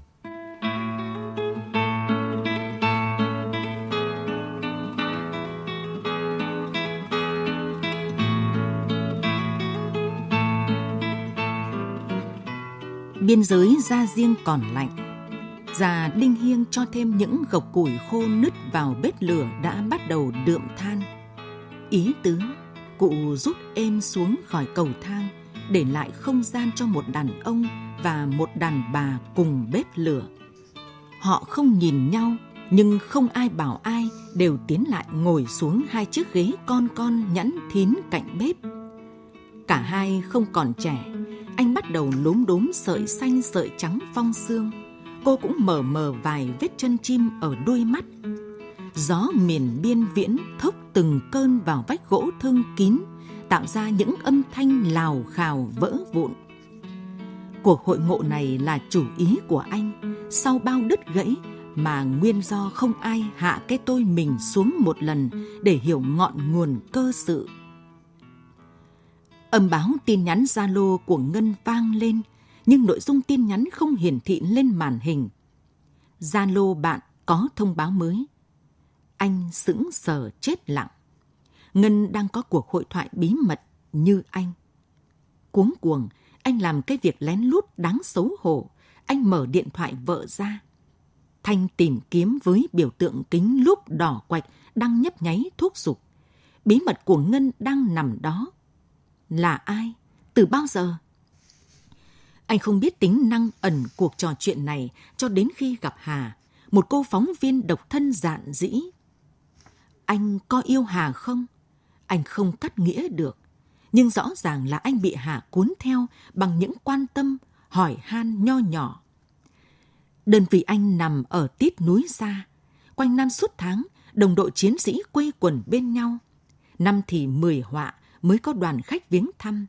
Biên giới ra riêng còn lạnh già Đinh Hiên cho thêm những gộc củi khô nứt vào bếp lửa đã bắt đầu đượm than. Ý tứ, cụ rút êm xuống khỏi cầu thang, để lại không gian cho một đàn ông và một đàn bà cùng bếp lửa. Họ không nhìn nhau, nhưng không ai bảo ai đều tiến lại ngồi xuống hai chiếc ghế con con nhẵn thín cạnh bếp. Cả hai không còn trẻ, anh bắt đầu lốm đốm sợi xanh sợi trắng phong xương cô cũng mờ mờ vài vết chân chim ở đuôi mắt. Gió miền biên viễn thốc từng cơn vào vách gỗ thương kín, tạo ra những âm thanh lào khào vỡ vụn. Cuộc hội ngộ này là chủ ý của anh, sau bao đứt gãy mà nguyên do không ai hạ cái tôi mình xuống một lần để hiểu ngọn nguồn cơ sự. Âm báo tin nhắn Zalo của Ngân vang lên – nhưng nội dung tin nhắn không hiển thị lên màn hình. Zalo bạn có thông báo mới. Anh sững sờ chết lặng. Ngân đang có cuộc hội thoại bí mật như anh. Cuống cuồng, anh làm cái việc lén lút đáng xấu hổ. Anh mở điện thoại vợ ra. Thanh tìm kiếm với biểu tượng kính lúp đỏ quạch đang nhấp nháy thúc giục. Bí mật của Ngân đang nằm đó. Là ai? Từ bao giờ? Anh không biết tính năng ẩn cuộc trò chuyện này cho đến khi gặp Hà, một cô phóng viên độc thân dạn dĩ. Anh có yêu Hà không? Anh không cắt nghĩa được, nhưng rõ ràng là anh bị Hà cuốn theo bằng những quan tâm, hỏi han nho nhỏ. Đơn vị anh nằm ở tít núi xa, quanh năm suốt tháng, đồng đội chiến sĩ quây quần bên nhau. Năm thì mười họa mới có đoàn khách viếng thăm,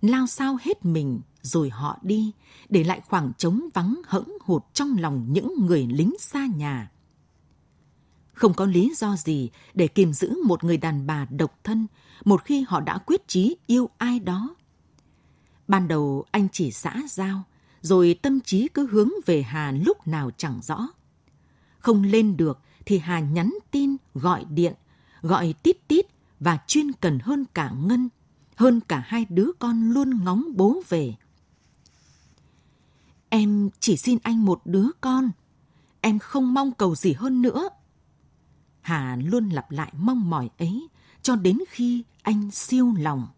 lao sao hết mình rồi họ đi, để lại khoảng trống vắng hững hụt trong lòng những người lính xa nhà. Không có lý do gì để kìm giữ một người đàn bà độc thân một khi họ đã quyết chí yêu ai đó. Ban đầu anh chỉ xã giao, rồi tâm trí cứ hướng về Hà lúc nào chẳng rõ. Không lên được thì Hà nhắn tin, gọi điện, gọi tít tít và chuyên cần hơn cả Ngân, hơn cả hai đứa con luôn ngóng bố về. Em chỉ xin anh một đứa con. Em không mong cầu gì hơn nữa. Hà luôn lặp lại mong mỏi ấy cho đến khi anh siêu lòng.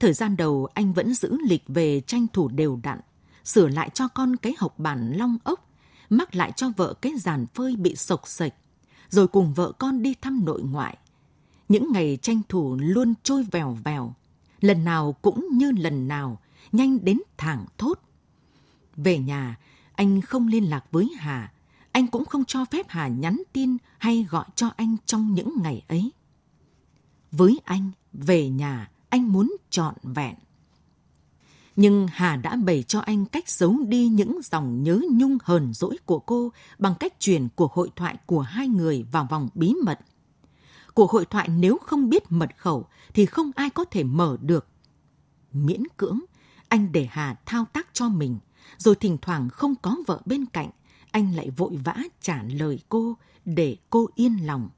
Thời gian đầu anh vẫn giữ lịch về tranh thủ đều đặn, sửa lại cho con cái học bản long ốc, mắc lại cho vợ cái giàn phơi bị sộc sạch, rồi cùng vợ con đi thăm nội ngoại. Những ngày tranh thủ luôn trôi vèo vèo, lần nào cũng như lần nào, nhanh đến thẳng thốt. Về nhà, anh không liên lạc với Hà, anh cũng không cho phép Hà nhắn tin hay gọi cho anh trong những ngày ấy. Với anh, về nhà, anh muốn trọn vẹn. Nhưng Hà đã bày cho anh cách giấu đi những dòng nhớ nhung hờn dỗi của cô bằng cách truyền cuộc hội thoại của hai người vào vòng bí mật. Cuộc hội thoại nếu không biết mật khẩu thì không ai có thể mở được. Miễn cưỡng, anh để Hà thao tác cho mình – rồi thỉnh thoảng không có vợ bên cạnh, anh lại vội vã trả lời cô để cô yên lòng.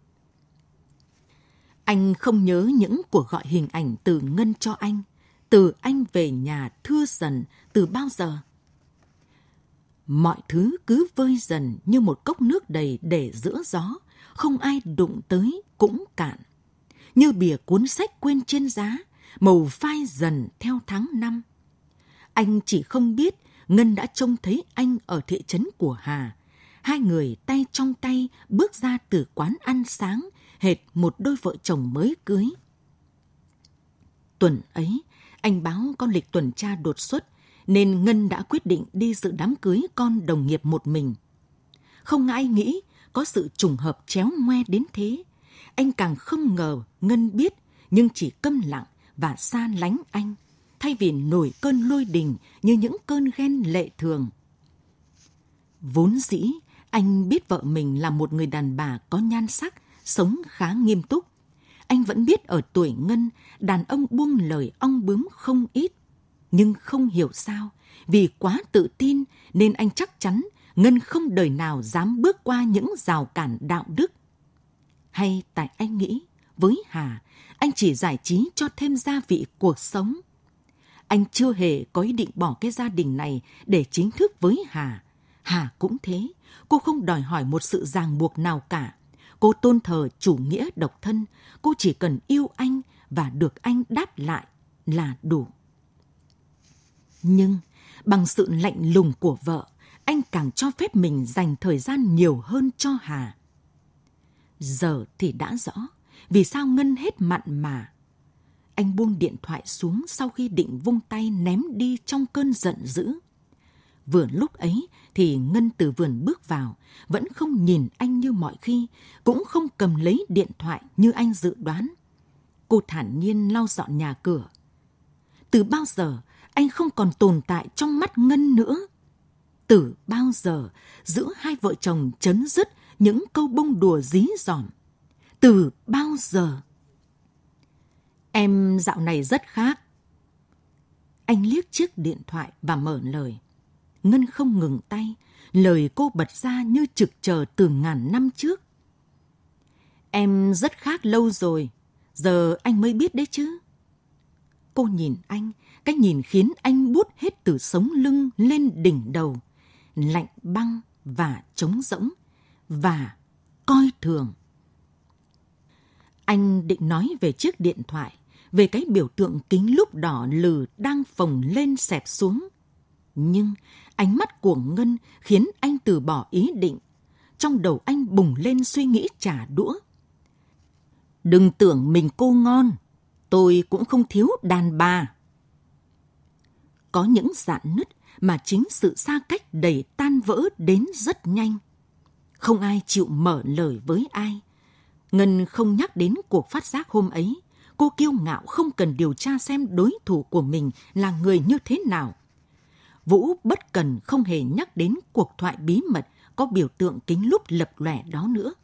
Anh không nhớ những cuộc gọi hình ảnh từ Ngân cho anh, từ anh về nhà thưa dần từ bao giờ. Mọi thứ cứ vơi dần như một cốc nước đầy để giữa gió, không ai đụng tới cũng cạn. Như bìa cuốn sách quên trên giá, màu phai dần theo tháng năm. Anh chỉ không biết Ngân đã trông thấy anh ở thị trấn của Hà. Hai người tay trong tay bước ra từ quán ăn sáng, hệt một đôi vợ chồng mới cưới. Tuần ấy, anh báo con lịch tuần tra đột xuất, nên Ngân đã quyết định đi dự đám cưới con đồng nghiệp một mình. Không ai nghĩ có sự trùng hợp chéo ngoe đến thế. Anh càng không ngờ Ngân biết, nhưng chỉ câm lặng và xa lánh anh thay vì nổi cơn lôi đình như những cơn ghen lệ thường. Vốn dĩ, anh biết vợ mình là một người đàn bà có nhan sắc, sống khá nghiêm túc. Anh vẫn biết ở tuổi ngân, đàn ông buông lời ong bướm không ít. Nhưng không hiểu sao, vì quá tự tin nên anh chắc chắn Ngân không đời nào dám bước qua những rào cản đạo đức. Hay tại anh nghĩ, với Hà, anh chỉ giải trí cho thêm gia vị cuộc sống – anh chưa hề có ý định bỏ cái gia đình này để chính thức với Hà. Hà cũng thế, cô không đòi hỏi một sự ràng buộc nào cả. Cô tôn thờ chủ nghĩa độc thân, cô chỉ cần yêu anh và được anh đáp lại là đủ. Nhưng bằng sự lạnh lùng của vợ, anh càng cho phép mình dành thời gian nhiều hơn cho Hà. Giờ thì đã rõ, vì sao Ngân hết mặn mà. Anh buông điện thoại xuống sau khi định vung tay ném đi trong cơn giận dữ. Vừa lúc ấy thì Ngân từ vườn bước vào, vẫn không nhìn anh như mọi khi, cũng không cầm lấy điện thoại như anh dự đoán. Cô thản nhiên lau dọn nhà cửa. Từ bao giờ anh không còn tồn tại trong mắt Ngân nữa? Từ bao giờ giữa hai vợ chồng chấn dứt những câu bông đùa dí dỏm? Từ bao giờ? Em dạo này rất khác. Anh liếc chiếc điện thoại và mở lời. Ngân không ngừng tay, lời cô bật ra như trực chờ từ ngàn năm trước. Em rất khác lâu rồi, giờ anh mới biết đấy chứ. Cô nhìn anh, cái nhìn khiến anh bút hết từ sống lưng lên đỉnh đầu, lạnh băng và trống rỗng, và coi thường. Anh định nói về chiếc điện thoại, về cái biểu tượng kính lúc đỏ lừ đang phồng lên xẹp xuống. Nhưng ánh mắt của Ngân khiến anh từ bỏ ý định. Trong đầu anh bùng lên suy nghĩ trả đũa. Đừng tưởng mình cô ngon, tôi cũng không thiếu đàn bà. Có những dạn nứt mà chính sự xa cách đẩy tan vỡ đến rất nhanh. Không ai chịu mở lời với ai. Ngân không nhắc đến cuộc phát giác hôm ấy, cô kiêu ngạo không cần điều tra xem đối thủ của mình là người như thế nào. Vũ bất cần không hề nhắc đến cuộc thoại bí mật có biểu tượng kính lúp lập lòe đó nữa.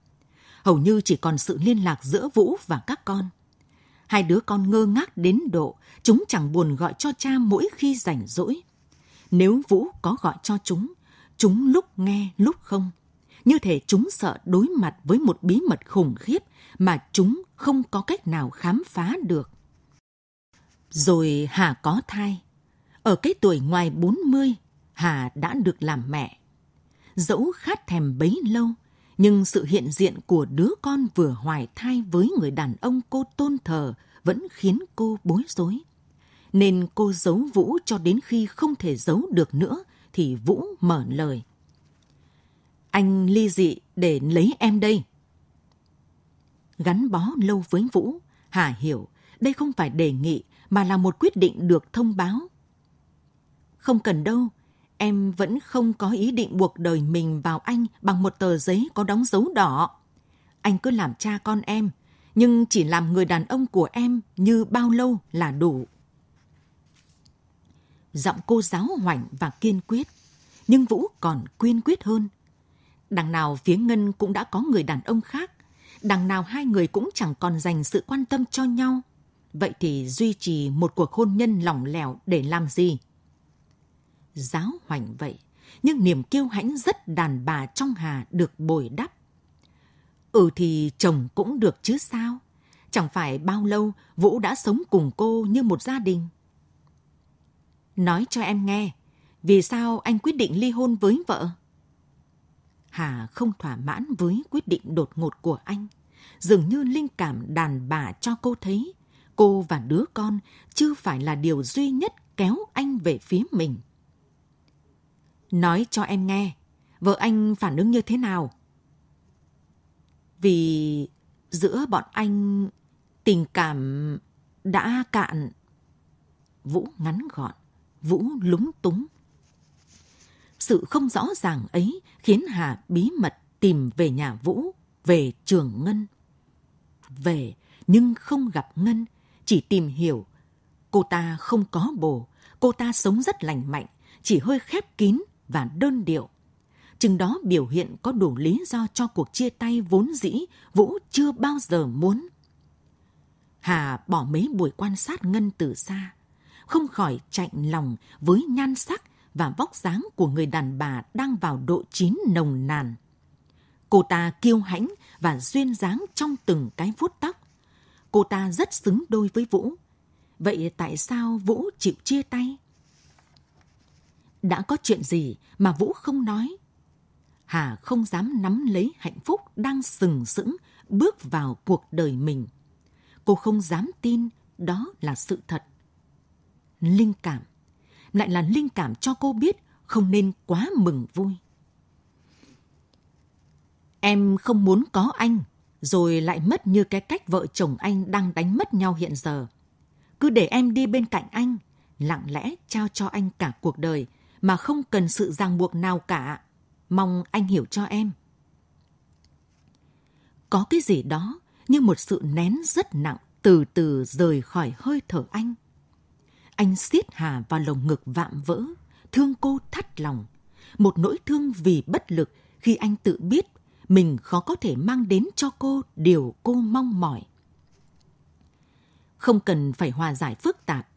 Hầu như chỉ còn sự liên lạc giữa Vũ và các con. Hai đứa con ngơ ngác đến độ, chúng chẳng buồn gọi cho cha mỗi khi rảnh rỗi. Nếu Vũ có gọi cho chúng, chúng lúc nghe lúc không. Như thể chúng sợ đối mặt với một bí mật khủng khiếp mà chúng không có cách nào khám phá được. Rồi Hà có thai. Ở cái tuổi ngoài 40, Hà đã được làm mẹ. Dẫu khát thèm bấy lâu, nhưng sự hiện diện của đứa con vừa hoài thai với người đàn ông cô tôn thờ vẫn khiến cô bối rối. Nên cô giấu Vũ cho đến khi không thể giấu được nữa thì Vũ mở lời. Anh ly dị để lấy em đây gắn bó lâu với Vũ, Hà hiểu đây không phải đề nghị mà là một quyết định được thông báo. Không cần đâu, em vẫn không có ý định buộc đời mình vào anh bằng một tờ giấy có đóng dấu đỏ. Anh cứ làm cha con em, nhưng chỉ làm người đàn ông của em như bao lâu là đủ. Giọng cô giáo hoảnh và kiên quyết, nhưng Vũ còn quyên quyết hơn. Đằng nào phía Ngân cũng đã có người đàn ông khác, đằng nào hai người cũng chẳng còn dành sự quan tâm cho nhau. Vậy thì duy trì một cuộc hôn nhân lỏng lẻo để làm gì? Giáo hoành vậy, nhưng niềm kiêu hãnh rất đàn bà trong Hà được bồi đắp. Ừ thì chồng cũng được chứ sao? Chẳng phải bao lâu Vũ đã sống cùng cô như một gia đình. Nói cho em nghe, vì sao anh quyết định ly hôn với vợ? Hà không thỏa mãn với quyết định đột ngột của anh. Dường như linh cảm đàn bà cho cô thấy cô và đứa con chưa phải là điều duy nhất kéo anh về phía mình. Nói cho em nghe, vợ anh phản ứng như thế nào? Vì giữa bọn anh tình cảm đã cạn. Vũ ngắn gọn, Vũ lúng túng, sự không rõ ràng ấy khiến Hà bí mật tìm về nhà Vũ, về trường Ngân. Về nhưng không gặp Ngân, chỉ tìm hiểu. Cô ta không có bồ, cô ta sống rất lành mạnh, chỉ hơi khép kín và đơn điệu. Chừng đó biểu hiện có đủ lý do cho cuộc chia tay vốn dĩ Vũ chưa bao giờ muốn. Hà bỏ mấy buổi quan sát Ngân từ xa, không khỏi chạnh lòng với nhan sắc và vóc dáng của người đàn bà đang vào độ chín nồng nàn. Cô ta kiêu hãnh và duyên dáng trong từng cái vuốt tóc. Cô ta rất xứng đôi với Vũ. Vậy tại sao Vũ chịu chia tay? Đã có chuyện gì mà Vũ không nói? Hà không dám nắm lấy hạnh phúc đang sừng sững bước vào cuộc đời mình. Cô không dám tin đó là sự thật. Linh cảm lại là linh cảm cho cô biết không nên quá mừng vui. Em không muốn có anh, rồi lại mất như cái cách vợ chồng anh đang đánh mất nhau hiện giờ. Cứ để em đi bên cạnh anh, lặng lẽ trao cho anh cả cuộc đời mà không cần sự ràng buộc nào cả. Mong anh hiểu cho em. Có cái gì đó như một sự nén rất nặng từ từ rời khỏi hơi thở anh. Anh siết Hà vào lồng ngực vạm vỡ, thương cô thắt lòng. Một nỗi thương vì bất lực khi anh tự biết mình khó có thể mang đến cho cô điều cô mong mỏi. Không cần phải hòa giải phức tạp,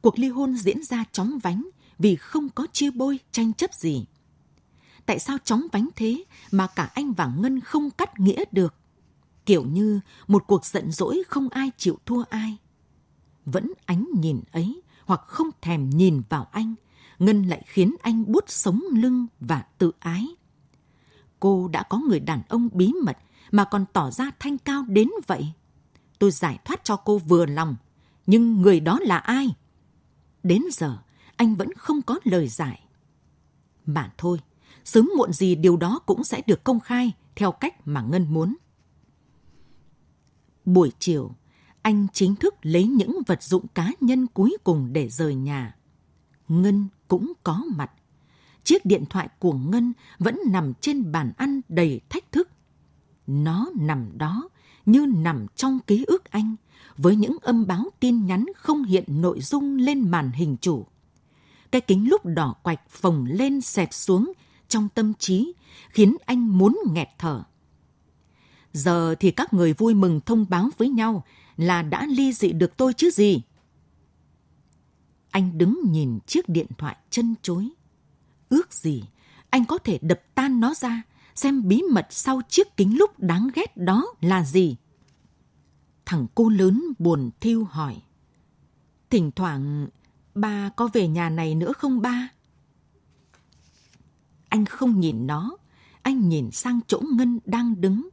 cuộc ly hôn diễn ra chóng vánh vì không có chia bôi tranh chấp gì. Tại sao chóng vánh thế mà cả anh và Ngân không cắt nghĩa được? Kiểu như một cuộc giận dỗi không ai chịu thua ai. Vẫn ánh nhìn ấy, hoặc không thèm nhìn vào anh, Ngân lại khiến anh bút sống lưng và tự ái. Cô đã có người đàn ông bí mật mà còn tỏ ra thanh cao đến vậy. Tôi giải thoát cho cô vừa lòng, nhưng người đó là ai? Đến giờ, anh vẫn không có lời giải. Mà thôi, sớm muộn gì điều đó cũng sẽ được công khai theo cách mà Ngân muốn. Buổi chiều, anh chính thức lấy những vật dụng cá nhân cuối cùng để rời nhà. Ngân cũng có mặt. Chiếc điện thoại của Ngân vẫn nằm trên bàn ăn đầy thách thức. Nó nằm đó như nằm trong ký ức anh với những âm báo tin nhắn không hiện nội dung lên màn hình chủ. Cái kính lúc đỏ quạch phồng lên xẹp xuống trong tâm trí khiến anh muốn nghẹt thở. Giờ thì các người vui mừng thông báo với nhau là đã ly dị được tôi chứ gì. Anh đứng nhìn chiếc điện thoại chân chối. Ước gì anh có thể đập tan nó ra, xem bí mật sau chiếc kính lúc đáng ghét đó là gì. Thằng cô lớn buồn thiêu hỏi. Thỉnh thoảng, ba có về nhà này nữa không ba? Anh không nhìn nó, anh nhìn sang chỗ Ngân đang đứng.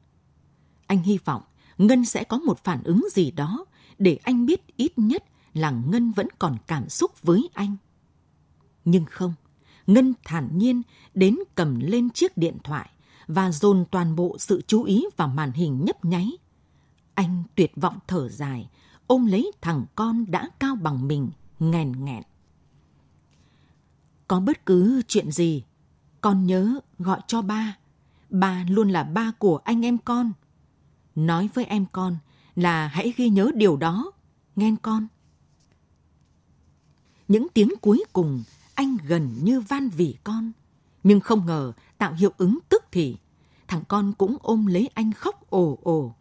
Anh hy vọng Ngân sẽ có một phản ứng gì đó để anh biết ít nhất là Ngân vẫn còn cảm xúc với anh. Nhưng không, Ngân thản nhiên đến cầm lên chiếc điện thoại và dồn toàn bộ sự chú ý vào màn hình nhấp nháy. Anh tuyệt vọng thở dài, ôm lấy thằng con đã cao bằng mình, nghèn nghẹn. Có bất cứ chuyện gì, con nhớ gọi cho ba. Ba luôn là ba của anh em con nói với em con là hãy ghi nhớ điều đó, nghe con. Những tiếng cuối cùng anh gần như van vỉ con, nhưng không ngờ tạo hiệu ứng tức thì, thằng con cũng ôm lấy anh khóc ồ ồ.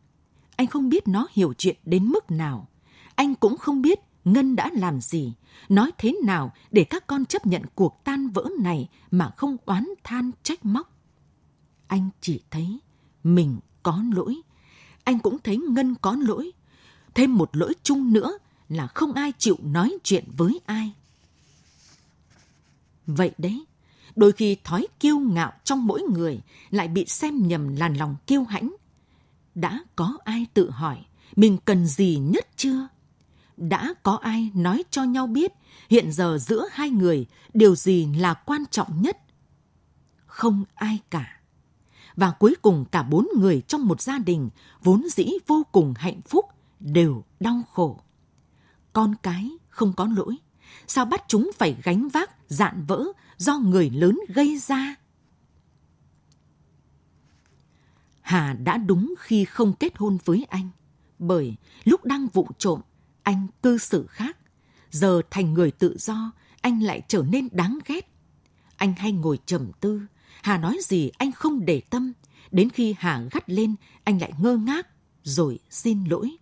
Anh không biết nó hiểu chuyện đến mức nào, anh cũng không biết Ngân đã làm gì, nói thế nào để các con chấp nhận cuộc tan vỡ này mà không oán than trách móc. Anh chỉ thấy mình có lỗi anh cũng thấy Ngân có lỗi. Thêm một lỗi chung nữa là không ai chịu nói chuyện với ai. Vậy đấy, đôi khi thói kiêu ngạo trong mỗi người lại bị xem nhầm làn lòng kiêu hãnh. Đã có ai tự hỏi mình cần gì nhất chưa? Đã có ai nói cho nhau biết hiện giờ giữa hai người điều gì là quan trọng nhất? Không ai cả và cuối cùng cả bốn người trong một gia đình vốn dĩ vô cùng hạnh phúc đều đau khổ. Con cái không có lỗi, sao bắt chúng phải gánh vác dạn vỡ do người lớn gây ra? Hà đã đúng khi không kết hôn với anh, bởi lúc đang vụ trộm, anh cư xử khác. Giờ thành người tự do, anh lại trở nên đáng ghét. Anh hay ngồi trầm tư, Hà nói gì anh không để tâm, đến khi Hà gắt lên, anh lại ngơ ngác, rồi xin lỗi.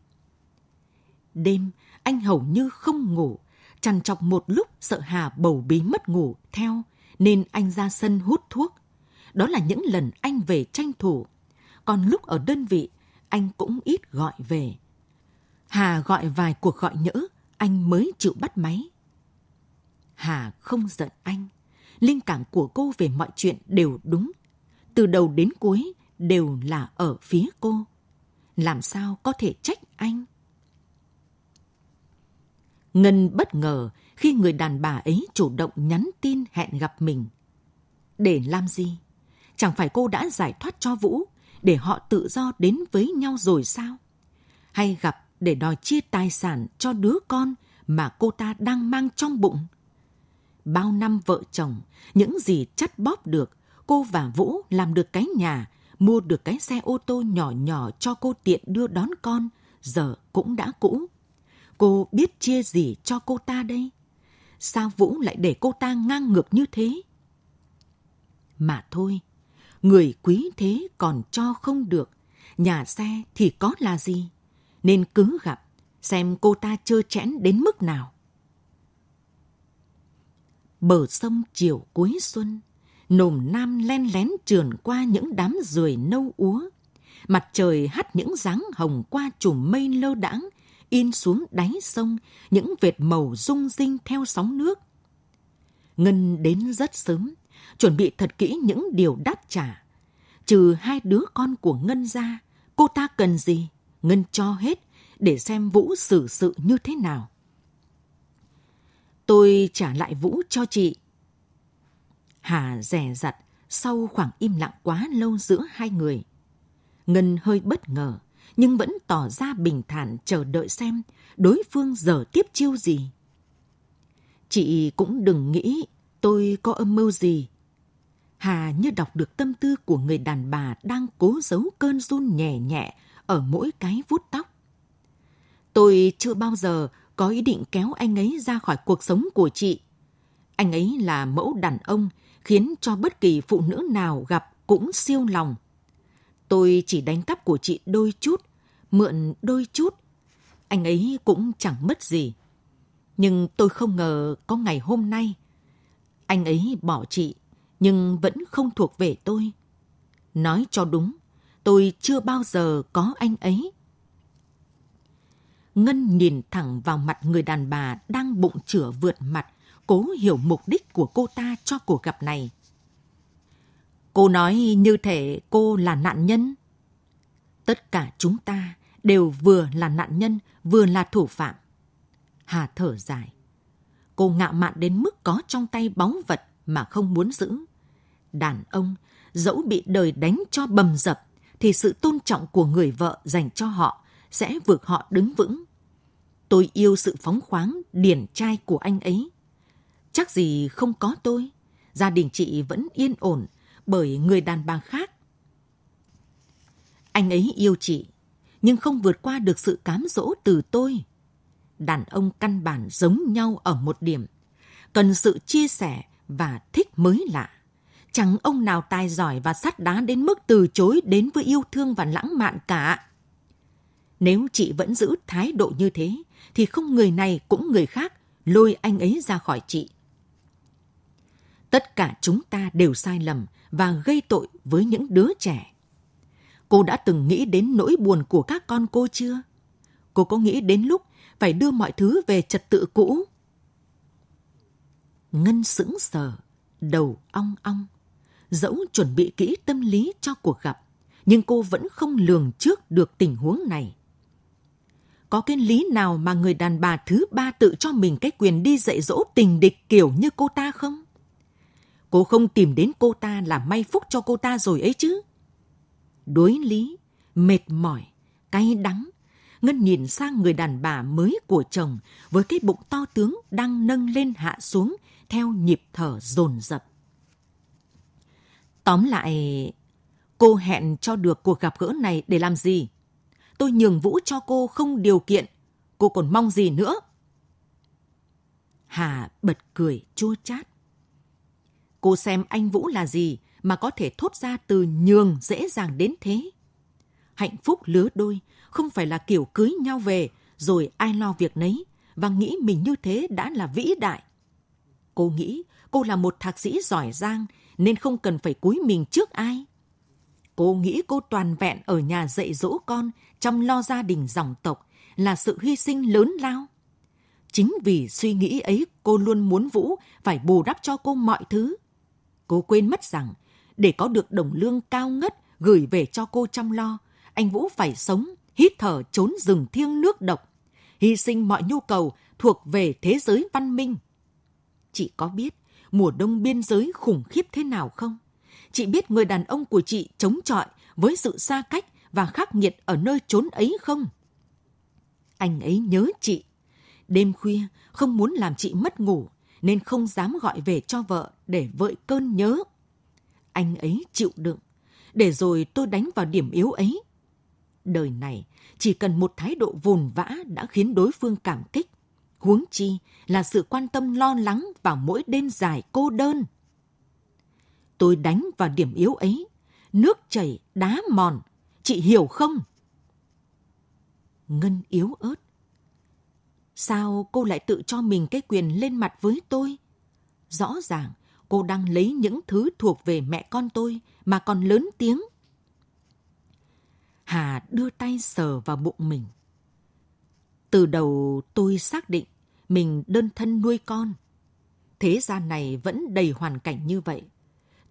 Đêm, anh hầu như không ngủ, chằn chọc một lúc sợ Hà bầu bí mất ngủ theo, nên anh ra sân hút thuốc. Đó là những lần anh về tranh thủ, còn lúc ở đơn vị, anh cũng ít gọi về. Hà gọi vài cuộc gọi nhỡ, anh mới chịu bắt máy. Hà không giận anh, linh cảm của cô về mọi chuyện đều đúng. Từ đầu đến cuối đều là ở phía cô. Làm sao có thể trách anh? Ngân bất ngờ khi người đàn bà ấy chủ động nhắn tin hẹn gặp mình. Để làm gì? Chẳng phải cô đã giải thoát cho Vũ để họ tự do đến với nhau rồi sao? Hay gặp để đòi chia tài sản cho đứa con mà cô ta đang mang trong bụng? Bao năm vợ chồng, những gì chắt bóp được, cô và Vũ làm được cái nhà, mua được cái xe ô tô nhỏ nhỏ cho cô tiện đưa đón con, giờ cũng đã cũ. Cô biết chia gì cho cô ta đây? Sao Vũ lại để cô ta ngang ngược như thế? Mà thôi, người quý thế còn cho không được, nhà xe thì có là gì? Nên cứ gặp, xem cô ta chơ chẽn đến mức nào bờ sông chiều cuối xuân nồm nam len lén trườn qua những đám ruồi nâu úa mặt trời hắt những dáng hồng qua chùm mây lơ đãng in xuống đáy sông những vệt màu rung rinh theo sóng nước ngân đến rất sớm chuẩn bị thật kỹ những điều đáp trả trừ hai đứa con của ngân ra cô ta cần gì ngân cho hết để xem vũ xử sự như thế nào Tôi trả lại Vũ cho chị. Hà rẻ rặt sau khoảng im lặng quá lâu giữa hai người. Ngân hơi bất ngờ, nhưng vẫn tỏ ra bình thản chờ đợi xem đối phương giờ tiếp chiêu gì. Chị cũng đừng nghĩ tôi có âm mưu gì. Hà như đọc được tâm tư của người đàn bà đang cố giấu cơn run nhẹ nhẹ ở mỗi cái vuốt tóc. Tôi chưa bao giờ có ý định kéo anh ấy ra khỏi cuộc sống của chị. Anh ấy là mẫu đàn ông khiến cho bất kỳ phụ nữ nào gặp cũng siêu lòng. Tôi chỉ đánh cắp của chị đôi chút, mượn đôi chút. Anh ấy cũng chẳng mất gì. Nhưng tôi không ngờ có ngày hôm nay. Anh ấy bỏ chị, nhưng vẫn không thuộc về tôi. Nói cho đúng, tôi chưa bao giờ có anh ấy Ngân nhìn thẳng vào mặt người đàn bà đang bụng chửa vượt mặt, cố hiểu mục đích của cô ta cho cuộc gặp này. Cô nói như thể cô là nạn nhân. Tất cả chúng ta đều vừa là nạn nhân, vừa là thủ phạm. Hà thở dài. Cô ngạo mạn đến mức có trong tay bóng vật mà không muốn giữ. Đàn ông, dẫu bị đời đánh cho bầm dập, thì sự tôn trọng của người vợ dành cho họ sẽ vượt họ đứng vững. Tôi yêu sự phóng khoáng, điển trai của anh ấy. Chắc gì không có tôi, gia đình chị vẫn yên ổn bởi người đàn bà khác. Anh ấy yêu chị, nhưng không vượt qua được sự cám dỗ từ tôi. Đàn ông căn bản giống nhau ở một điểm, cần sự chia sẻ và thích mới lạ. Chẳng ông nào tài giỏi và sắt đá đến mức từ chối đến với yêu thương và lãng mạn cả. Nếu chị vẫn giữ thái độ như thế, thì không người này cũng người khác lôi anh ấy ra khỏi chị. Tất cả chúng ta đều sai lầm và gây tội với những đứa trẻ. Cô đã từng nghĩ đến nỗi buồn của các con cô chưa? Cô có nghĩ đến lúc phải đưa mọi thứ về trật tự cũ? Ngân sững sờ, đầu ong ong. Dẫu chuẩn bị kỹ tâm lý cho cuộc gặp, nhưng cô vẫn không lường trước được tình huống này có cái lý nào mà người đàn bà thứ ba tự cho mình cái quyền đi dạy dỗ tình địch kiểu như cô ta không? Cô không tìm đến cô ta là may phúc cho cô ta rồi ấy chứ. Đối lý, mệt mỏi, cay đắng, Ngân nhìn sang người đàn bà mới của chồng với cái bụng to tướng đang nâng lên hạ xuống theo nhịp thở dồn dập. Tóm lại, cô hẹn cho được cuộc gặp gỡ này để làm gì? tôi nhường Vũ cho cô không điều kiện, cô còn mong gì nữa? Hà bật cười chua chát. Cô xem anh Vũ là gì mà có thể thốt ra từ nhường dễ dàng đến thế. Hạnh phúc lứa đôi không phải là kiểu cưới nhau về rồi ai lo việc nấy và nghĩ mình như thế đã là vĩ đại. Cô nghĩ cô là một thạc sĩ giỏi giang nên không cần phải cúi mình trước ai. Cô nghĩ cô toàn vẹn ở nhà dạy dỗ con, chăm lo gia đình dòng tộc là sự hy sinh lớn lao. Chính vì suy nghĩ ấy cô luôn muốn Vũ phải bù đắp cho cô mọi thứ. Cô quên mất rằng để có được đồng lương cao ngất gửi về cho cô chăm lo, anh Vũ phải sống, hít thở trốn rừng thiêng nước độc, hy sinh mọi nhu cầu thuộc về thế giới văn minh. Chị có biết mùa đông biên giới khủng khiếp thế nào không? chị biết người đàn ông của chị chống chọi với sự xa cách và khắc nghiệt ở nơi trốn ấy không? Anh ấy nhớ chị. Đêm khuya, không muốn làm chị mất ngủ, nên không dám gọi về cho vợ để vợi cơn nhớ. Anh ấy chịu đựng, để rồi tôi đánh vào điểm yếu ấy. Đời này, chỉ cần một thái độ vồn vã đã khiến đối phương cảm kích. Huống chi là sự quan tâm lo lắng vào mỗi đêm dài cô đơn. Tôi đánh vào điểm yếu ấy. Nước chảy, đá mòn. Chị hiểu không? Ngân yếu ớt. Sao cô lại tự cho mình cái quyền lên mặt với tôi? Rõ ràng, cô đang lấy những thứ thuộc về mẹ con tôi mà còn lớn tiếng. Hà đưa tay sờ vào bụng mình. Từ đầu tôi xác định mình đơn thân nuôi con. Thế gian này vẫn đầy hoàn cảnh như vậy.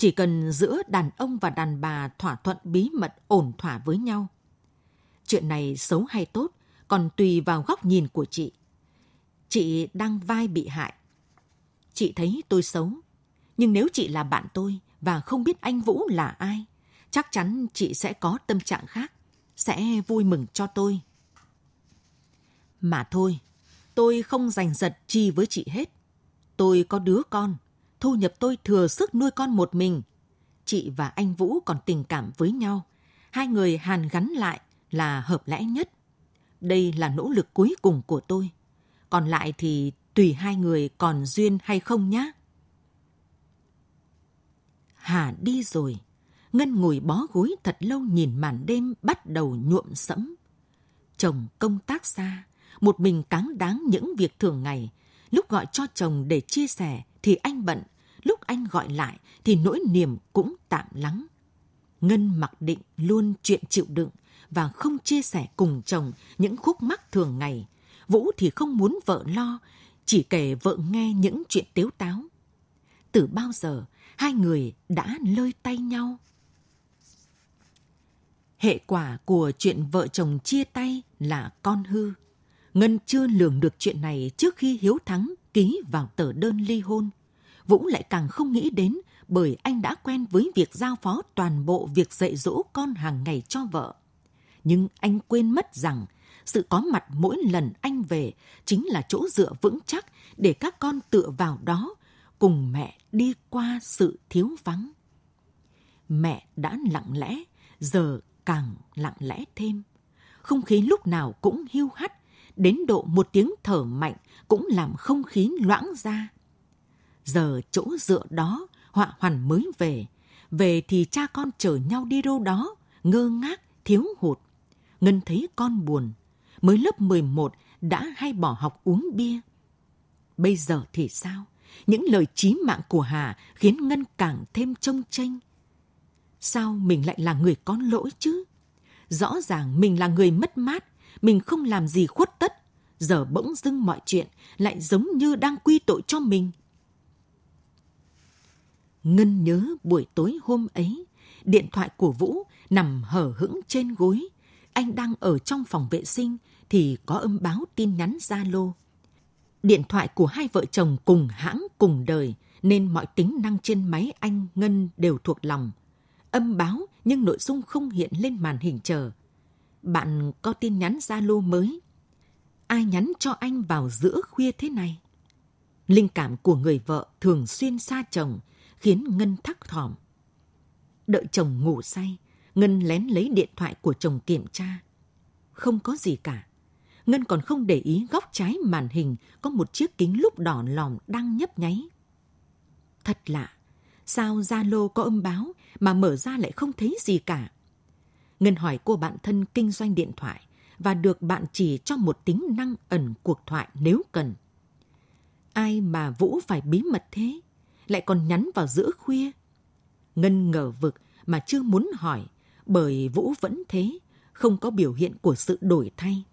Chỉ cần giữa đàn ông và đàn bà thỏa thuận bí mật ổn thỏa với nhau. Chuyện này xấu hay tốt còn tùy vào góc nhìn của chị. Chị đang vai bị hại. Chị thấy tôi xấu, nhưng nếu chị là bạn tôi và không biết anh Vũ là ai, chắc chắn chị sẽ có tâm trạng khác, sẽ vui mừng cho tôi. Mà thôi, tôi không giành giật chi với chị hết. Tôi có đứa con, thu nhập tôi thừa sức nuôi con một mình. Chị và anh Vũ còn tình cảm với nhau. Hai người hàn gắn lại là hợp lẽ nhất. Đây là nỗ lực cuối cùng của tôi. Còn lại thì tùy hai người còn duyên hay không nhé. Hà đi rồi. Ngân ngồi bó gối thật lâu nhìn màn đêm bắt đầu nhuộm sẫm. Chồng công tác xa, một mình cáng đáng những việc thường ngày. Lúc gọi cho chồng để chia sẻ thì anh bận lúc anh gọi lại thì nỗi niềm cũng tạm lắng. Ngân mặc định luôn chuyện chịu đựng và không chia sẻ cùng chồng những khúc mắc thường ngày. Vũ thì không muốn vợ lo, chỉ kể vợ nghe những chuyện tiếu táo. Từ bao giờ hai người đã lơi tay nhau? Hệ quả của chuyện vợ chồng chia tay là con hư. Ngân chưa lường được chuyện này trước khi Hiếu Thắng ký vào tờ đơn ly hôn. Vũ lại càng không nghĩ đến bởi anh đã quen với việc giao phó toàn bộ việc dạy dỗ con hàng ngày cho vợ. Nhưng anh quên mất rằng sự có mặt mỗi lần anh về chính là chỗ dựa vững chắc để các con tựa vào đó cùng mẹ đi qua sự thiếu vắng. Mẹ đã lặng lẽ, giờ càng lặng lẽ thêm. Không khí lúc nào cũng hiu hắt, đến độ một tiếng thở mạnh cũng làm không khí loãng ra giờ chỗ dựa đó họa hoàn mới về về thì cha con chở nhau đi đâu đó ngơ ngác thiếu hụt ngân thấy con buồn mới lớp 11 đã hay bỏ học uống bia bây giờ thì sao những lời chí mạng của hà khiến ngân càng thêm trông tranh sao mình lại là người con lỗi chứ rõ ràng mình là người mất mát mình không làm gì khuất tất giờ bỗng dưng mọi chuyện lại giống như đang quy tội cho mình Ngân nhớ buổi tối hôm ấy, điện thoại của Vũ nằm hở hững trên gối. Anh đang ở trong phòng vệ sinh thì có âm báo tin nhắn Zalo. Điện thoại của hai vợ chồng cùng hãng cùng đời nên mọi tính năng trên máy anh Ngân đều thuộc lòng. Âm báo nhưng nội dung không hiện lên màn hình chờ. Bạn có tin nhắn Zalo mới. Ai nhắn cho anh vào giữa khuya thế này? Linh cảm của người vợ thường xuyên xa chồng, khiến Ngân thắc thỏm. Đợi chồng ngủ say, Ngân lén lấy điện thoại của chồng kiểm tra. Không có gì cả. Ngân còn không để ý góc trái màn hình có một chiếc kính lúc đỏ lòm đang nhấp nháy. Thật lạ, sao Zalo có âm báo mà mở ra lại không thấy gì cả. Ngân hỏi cô bạn thân kinh doanh điện thoại và được bạn chỉ cho một tính năng ẩn cuộc thoại nếu cần. Ai mà Vũ phải bí mật thế? lại còn nhắn vào giữa khuya. Ngân ngờ vực mà chưa muốn hỏi, bởi Vũ vẫn thế, không có biểu hiện của sự đổi thay.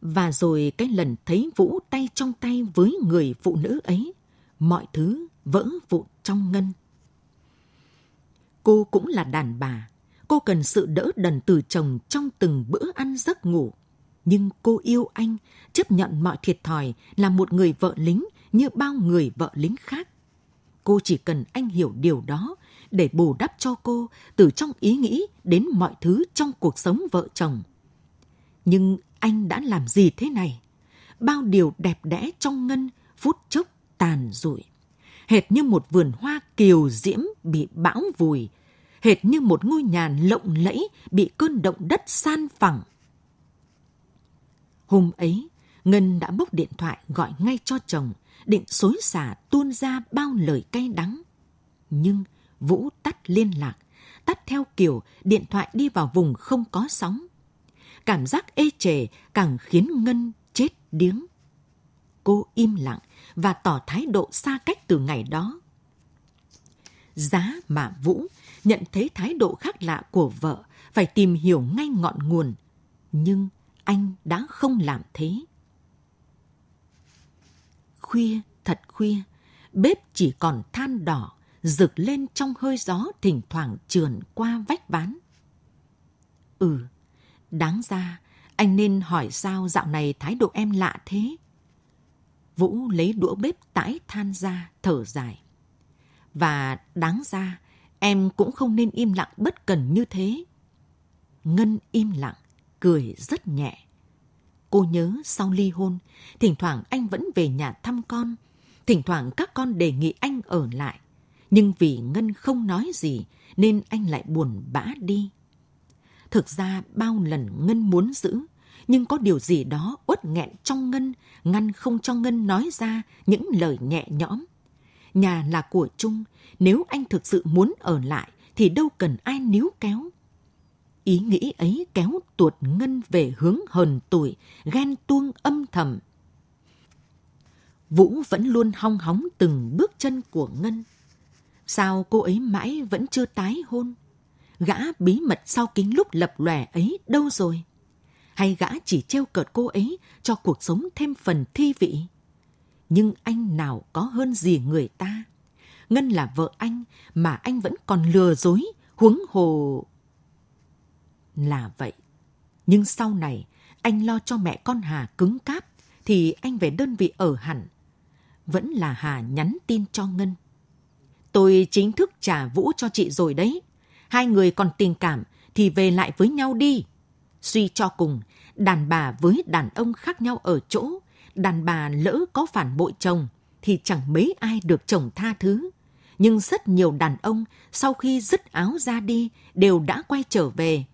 Và rồi cái lần thấy Vũ tay trong tay với người phụ nữ ấy, mọi thứ vỡ vụn trong Ngân. Cô cũng là đàn bà, cô cần sự đỡ đần từ chồng trong từng bữa ăn giấc ngủ. Nhưng cô yêu anh, chấp nhận mọi thiệt thòi là một người vợ lính như bao người vợ lính khác. Cô chỉ cần anh hiểu điều đó để bù đắp cho cô từ trong ý nghĩ đến mọi thứ trong cuộc sống vợ chồng. Nhưng anh đã làm gì thế này? Bao điều đẹp đẽ trong ngân phút chốc tàn rụi. Hệt như một vườn hoa kiều diễm bị bão vùi, hệt như một ngôi nhà lộng lẫy bị cơn động đất san phẳng. Hôm ấy, Ngân đã bốc điện thoại gọi ngay cho chồng định xối xả tuôn ra bao lời cay đắng. Nhưng Vũ tắt liên lạc, tắt theo kiểu điện thoại đi vào vùng không có sóng. Cảm giác ê chề càng khiến Ngân chết điếng. Cô im lặng và tỏ thái độ xa cách từ ngày đó. Giá mà Vũ nhận thấy thái độ khác lạ của vợ phải tìm hiểu ngay ngọn nguồn. Nhưng anh đã không làm thế khuya, thật khuya, bếp chỉ còn than đỏ, rực lên trong hơi gió thỉnh thoảng trườn qua vách ván. Ừ, đáng ra anh nên hỏi sao dạo này thái độ em lạ thế. Vũ lấy đũa bếp tải than ra, thở dài. Và đáng ra em cũng không nên im lặng bất cần như thế. Ngân im lặng, cười rất nhẹ. Cô nhớ sau ly hôn, thỉnh thoảng anh vẫn về nhà thăm con. Thỉnh thoảng các con đề nghị anh ở lại. Nhưng vì Ngân không nói gì nên anh lại buồn bã đi. Thực ra bao lần Ngân muốn giữ, nhưng có điều gì đó uất nghẹn trong Ngân, ngăn không cho Ngân nói ra những lời nhẹ nhõm. Nhà là của chung, nếu anh thực sự muốn ở lại thì đâu cần ai níu kéo. Ý nghĩ ấy kéo tuột Ngân về hướng hờn tuổi, ghen tuông âm thầm. Vũ vẫn luôn hong hóng từng bước chân của Ngân. Sao cô ấy mãi vẫn chưa tái hôn? Gã bí mật sau kính lúc lập lòe ấy đâu rồi? Hay gã chỉ treo cợt cô ấy cho cuộc sống thêm phần thi vị? Nhưng anh nào có hơn gì người ta? Ngân là vợ anh mà anh vẫn còn lừa dối, huống hồ là vậy. Nhưng sau này, anh lo cho mẹ con Hà cứng cáp thì anh về đơn vị ở hẳn. Vẫn là Hà nhắn tin cho Ngân. Tôi chính thức trả Vũ cho chị rồi đấy. Hai người còn tình cảm thì về lại với nhau đi. Suy cho cùng, đàn bà với đàn ông khác nhau ở chỗ, đàn bà lỡ có phản bội chồng thì chẳng mấy ai được chồng tha thứ. Nhưng rất nhiều đàn ông sau khi dứt áo ra đi đều đã quay trở về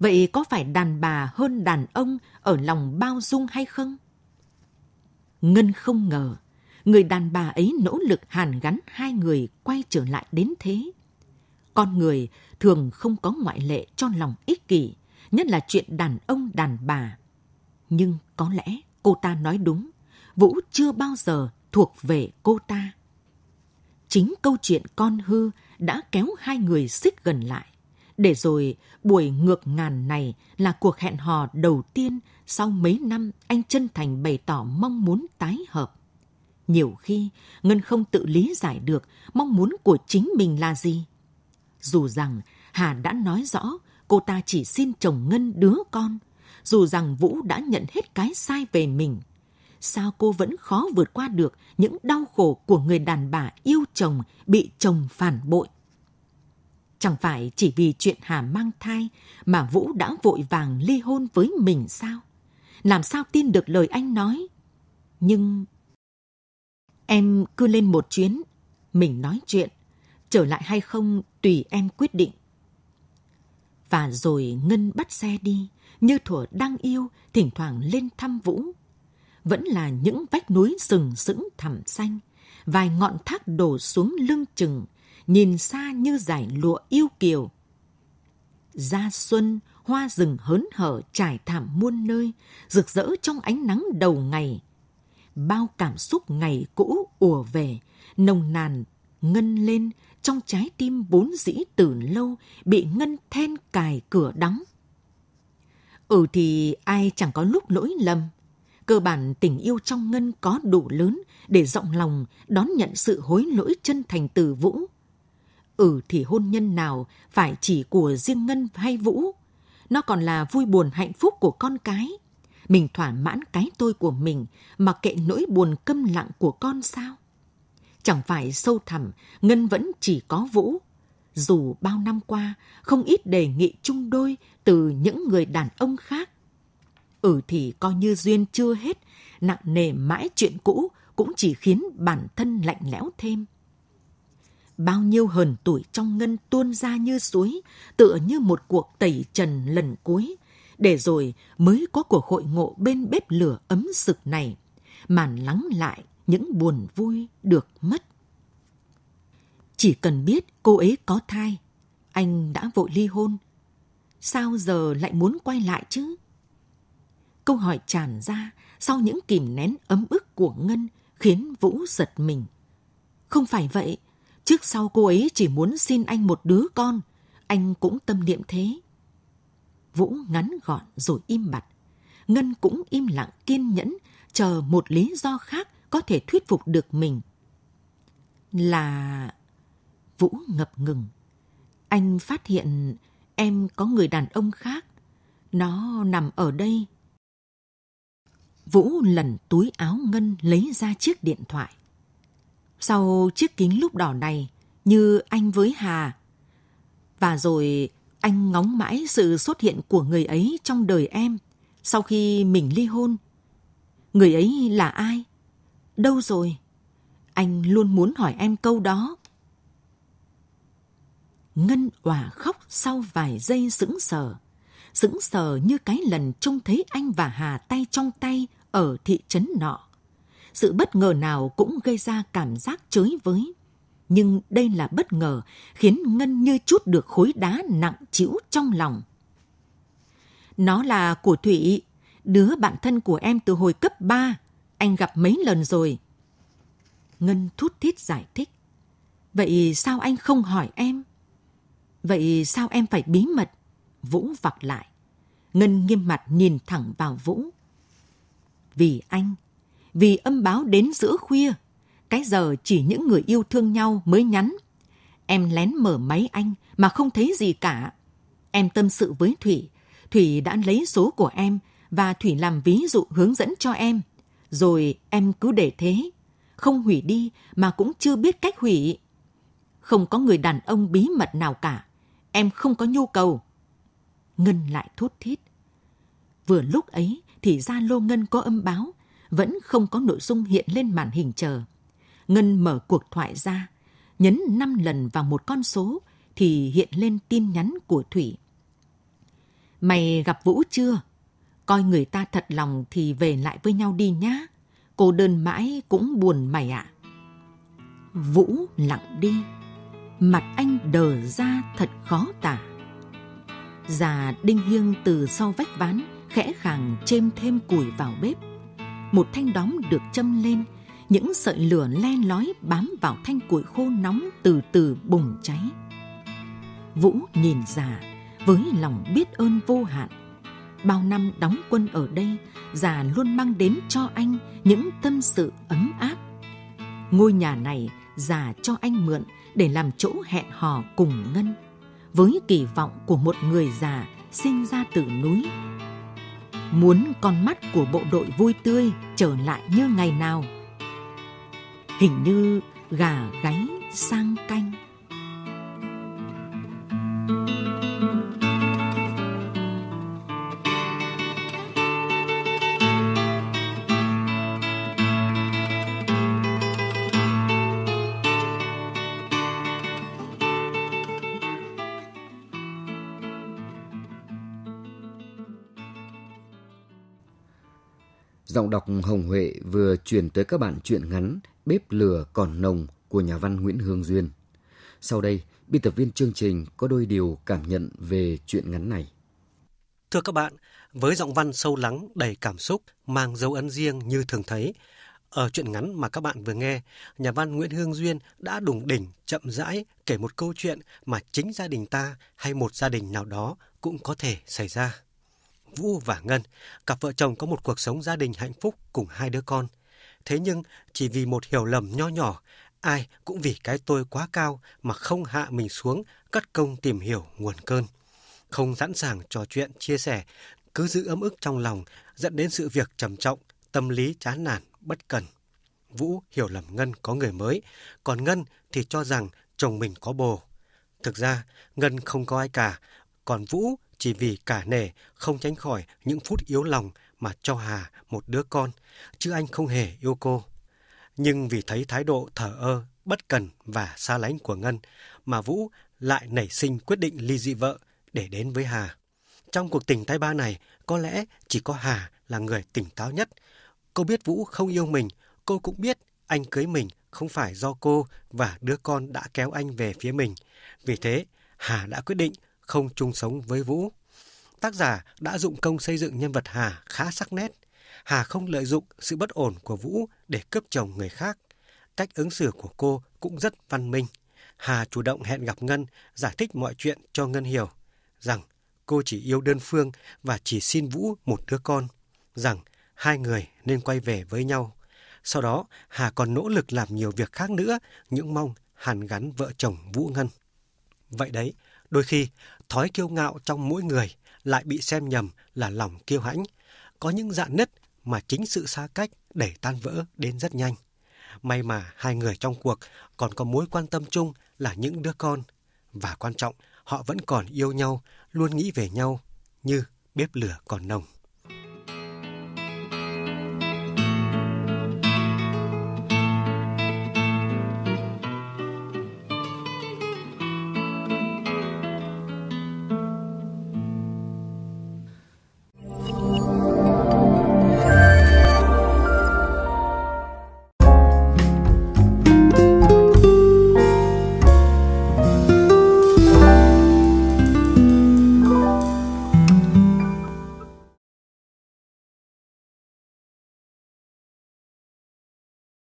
Vậy có phải đàn bà hơn đàn ông ở lòng bao dung hay không? Ngân không ngờ, người đàn bà ấy nỗ lực hàn gắn hai người quay trở lại đến thế. Con người thường không có ngoại lệ cho lòng ích kỷ, nhất là chuyện đàn ông đàn bà. Nhưng có lẽ cô ta nói đúng, Vũ chưa bao giờ thuộc về cô ta. Chính câu chuyện con hư đã kéo hai người xích gần lại. Để rồi buổi ngược ngàn này là cuộc hẹn hò đầu tiên sau mấy năm anh chân thành bày tỏ mong muốn tái hợp. Nhiều khi Ngân không tự lý giải được mong muốn của chính mình là gì. Dù rằng Hà đã nói rõ cô ta chỉ xin chồng Ngân đứa con, dù rằng Vũ đã nhận hết cái sai về mình. Sao cô vẫn khó vượt qua được những đau khổ của người đàn bà yêu chồng bị chồng phản bội? Chẳng phải chỉ vì chuyện Hà mang thai mà Vũ đã vội vàng ly hôn với mình sao? Làm sao tin được lời anh nói? Nhưng... Em cứ lên một chuyến, mình nói chuyện, trở lại hay không tùy em quyết định. Và rồi Ngân bắt xe đi, như thuở đang yêu, thỉnh thoảng lên thăm Vũ. Vẫn là những vách núi sừng sững thẳm xanh, vài ngọn thác đổ xuống lưng chừng, nhìn xa như dải lụa yêu kiều. Ra xuân, hoa rừng hớn hở trải thảm muôn nơi, rực rỡ trong ánh nắng đầu ngày. Bao cảm xúc ngày cũ ùa về, nồng nàn, ngân lên trong trái tim bốn dĩ từ lâu bị ngân then cài cửa đóng. Ừ thì ai chẳng có lúc lỗi lầm. Cơ bản tình yêu trong Ngân có đủ lớn để rộng lòng đón nhận sự hối lỗi chân thành từ Vũ ừ thì hôn nhân nào phải chỉ của riêng Ngân hay Vũ. Nó còn là vui buồn hạnh phúc của con cái. Mình thỏa mãn cái tôi của mình mà kệ nỗi buồn câm lặng của con sao? Chẳng phải sâu thẳm, Ngân vẫn chỉ có Vũ. Dù bao năm qua, không ít đề nghị chung đôi từ những người đàn ông khác. Ừ thì coi như duyên chưa hết, nặng nề mãi chuyện cũ cũng chỉ khiến bản thân lạnh lẽo thêm bao nhiêu hờn tuổi trong ngân tuôn ra như suối, tựa như một cuộc tẩy trần lần cuối, để rồi mới có cuộc hội ngộ bên bếp lửa ấm sực này, màn lắng lại những buồn vui được mất. Chỉ cần biết cô ấy có thai, anh đã vội ly hôn. Sao giờ lại muốn quay lại chứ? Câu hỏi tràn ra sau những kìm nén ấm ức của Ngân khiến Vũ giật mình. Không phải vậy, Trước sau cô ấy chỉ muốn xin anh một đứa con, anh cũng tâm niệm thế. Vũ ngắn gọn rồi im bặt. Ngân cũng im lặng kiên nhẫn, chờ một lý do khác có thể thuyết phục được mình. Là... Vũ ngập ngừng. Anh phát hiện em có người đàn ông khác. Nó nằm ở đây. Vũ lần túi áo Ngân lấy ra chiếc điện thoại. Sau chiếc kính lúc đỏ này, như anh với Hà. Và rồi anh ngóng mãi sự xuất hiện của người ấy trong đời em sau khi mình ly hôn. Người ấy là ai? Đâu rồi? Anh luôn muốn hỏi em câu đó. Ngân òa khóc sau vài giây sững sờ. Sững sờ như cái lần trông thấy anh và Hà tay trong tay ở thị trấn nọ sự bất ngờ nào cũng gây ra cảm giác chới với. Nhưng đây là bất ngờ khiến Ngân như chút được khối đá nặng chịu trong lòng. Nó là của Thụy, đứa bạn thân của em từ hồi cấp 3. Anh gặp mấy lần rồi. Ngân thút thít giải thích. Vậy sao anh không hỏi em? Vậy sao em phải bí mật? Vũ vặc lại. Ngân nghiêm mặt nhìn thẳng vào Vũ. Vì anh, vì âm báo đến giữa khuya. Cái giờ chỉ những người yêu thương nhau mới nhắn. Em lén mở máy anh mà không thấy gì cả. Em tâm sự với Thủy. Thủy đã lấy số của em và Thủy làm ví dụ hướng dẫn cho em. Rồi em cứ để thế. Không hủy đi mà cũng chưa biết cách hủy. Không có người đàn ông bí mật nào cả. Em không có nhu cầu. Ngân lại thút thít. Vừa lúc ấy thì lô Ngân có âm báo vẫn không có nội dung hiện lên màn hình chờ. Ngân mở cuộc thoại ra, nhấn 5 lần vào một con số thì hiện lên tin nhắn của Thủy. Mày gặp Vũ chưa? Coi người ta thật lòng thì về lại với nhau đi nhá. Cô đơn mãi cũng buồn mày ạ. À. Vũ lặng đi. Mặt anh đờ ra thật khó tả. Già đinh hiêng từ sau vách ván khẽ khàng chêm thêm củi vào bếp một thanh đóm được châm lên, những sợi lửa len lói bám vào thanh củi khô nóng từ từ bùng cháy. Vũ nhìn già với lòng biết ơn vô hạn. Bao năm đóng quân ở đây, già luôn mang đến cho anh những tâm sự ấm áp. Ngôi nhà này già cho anh mượn để làm chỗ hẹn hò cùng Ngân, với kỳ vọng của một người già sinh ra từ núi muốn con mắt của bộ đội vui tươi trở lại như ngày nào hình như gà gáy sang canh Giọng đọc Hồng Huệ vừa chuyển tới các bạn truyện ngắn Bếp lửa còn nồng của nhà văn Nguyễn Hương Duyên. Sau đây, biên tập viên chương trình có đôi điều cảm nhận về truyện ngắn này. Thưa các bạn, với giọng văn sâu lắng, đầy cảm xúc, mang dấu ấn riêng như thường thấy, ở truyện ngắn mà các bạn vừa nghe, nhà văn Nguyễn Hương Duyên đã đủng đỉnh, chậm rãi kể một câu chuyện mà chính gia đình ta hay một gia đình nào đó cũng có thể xảy ra. Vũ và Ngân, cặp vợ chồng có một cuộc sống gia đình hạnh phúc cùng hai đứa con. Thế nhưng chỉ vì một hiểu lầm nho nhỏ, ai cũng vì cái tôi quá cao mà không hạ mình xuống cất công tìm hiểu nguồn cơn. Không sẵn sàng trò chuyện, chia sẻ, cứ giữ ấm ức trong lòng dẫn đến sự việc trầm trọng, tâm lý chán nản, bất cần. Vũ hiểu lầm Ngân có người mới, còn Ngân thì cho rằng chồng mình có bồ. Thực ra, Ngân không có ai cả, còn Vũ chỉ vì cả nể không tránh khỏi những phút yếu lòng mà cho Hà một đứa con, chứ anh không hề yêu cô. Nhưng vì thấy thái độ thờ ơ, bất cần và xa lánh của Ngân mà Vũ lại nảy sinh quyết định ly dị vợ để đến với Hà. Trong cuộc tình tay ba này, có lẽ chỉ có Hà là người tỉnh táo nhất. Cô biết Vũ không yêu mình, cô cũng biết anh cưới mình không phải do cô và đứa con đã kéo anh về phía mình. Vì thế, Hà đã quyết định không chung sống với Vũ. Tác giả đã dụng công xây dựng nhân vật Hà khá sắc nét. Hà không lợi dụng sự bất ổn của Vũ để cướp chồng người khác. Cách ứng xử của cô cũng rất văn minh. Hà chủ động hẹn gặp Ngân, giải thích mọi chuyện cho Ngân hiểu rằng cô chỉ yêu đơn phương và chỉ xin Vũ một đứa con, rằng hai người nên quay về với nhau. Sau đó, Hà còn nỗ lực làm nhiều việc khác nữa, những mong hàn gắn vợ chồng Vũ Ngân. Vậy đấy, Đôi khi, thói kiêu ngạo trong mỗi người lại bị xem nhầm là lòng kiêu hãnh. Có những dạn nứt mà chính sự xa cách để tan vỡ đến rất nhanh. May mà hai người trong cuộc còn có mối quan tâm chung là những đứa con. Và quan trọng, họ vẫn còn yêu nhau, luôn nghĩ về nhau như bếp lửa còn nồng.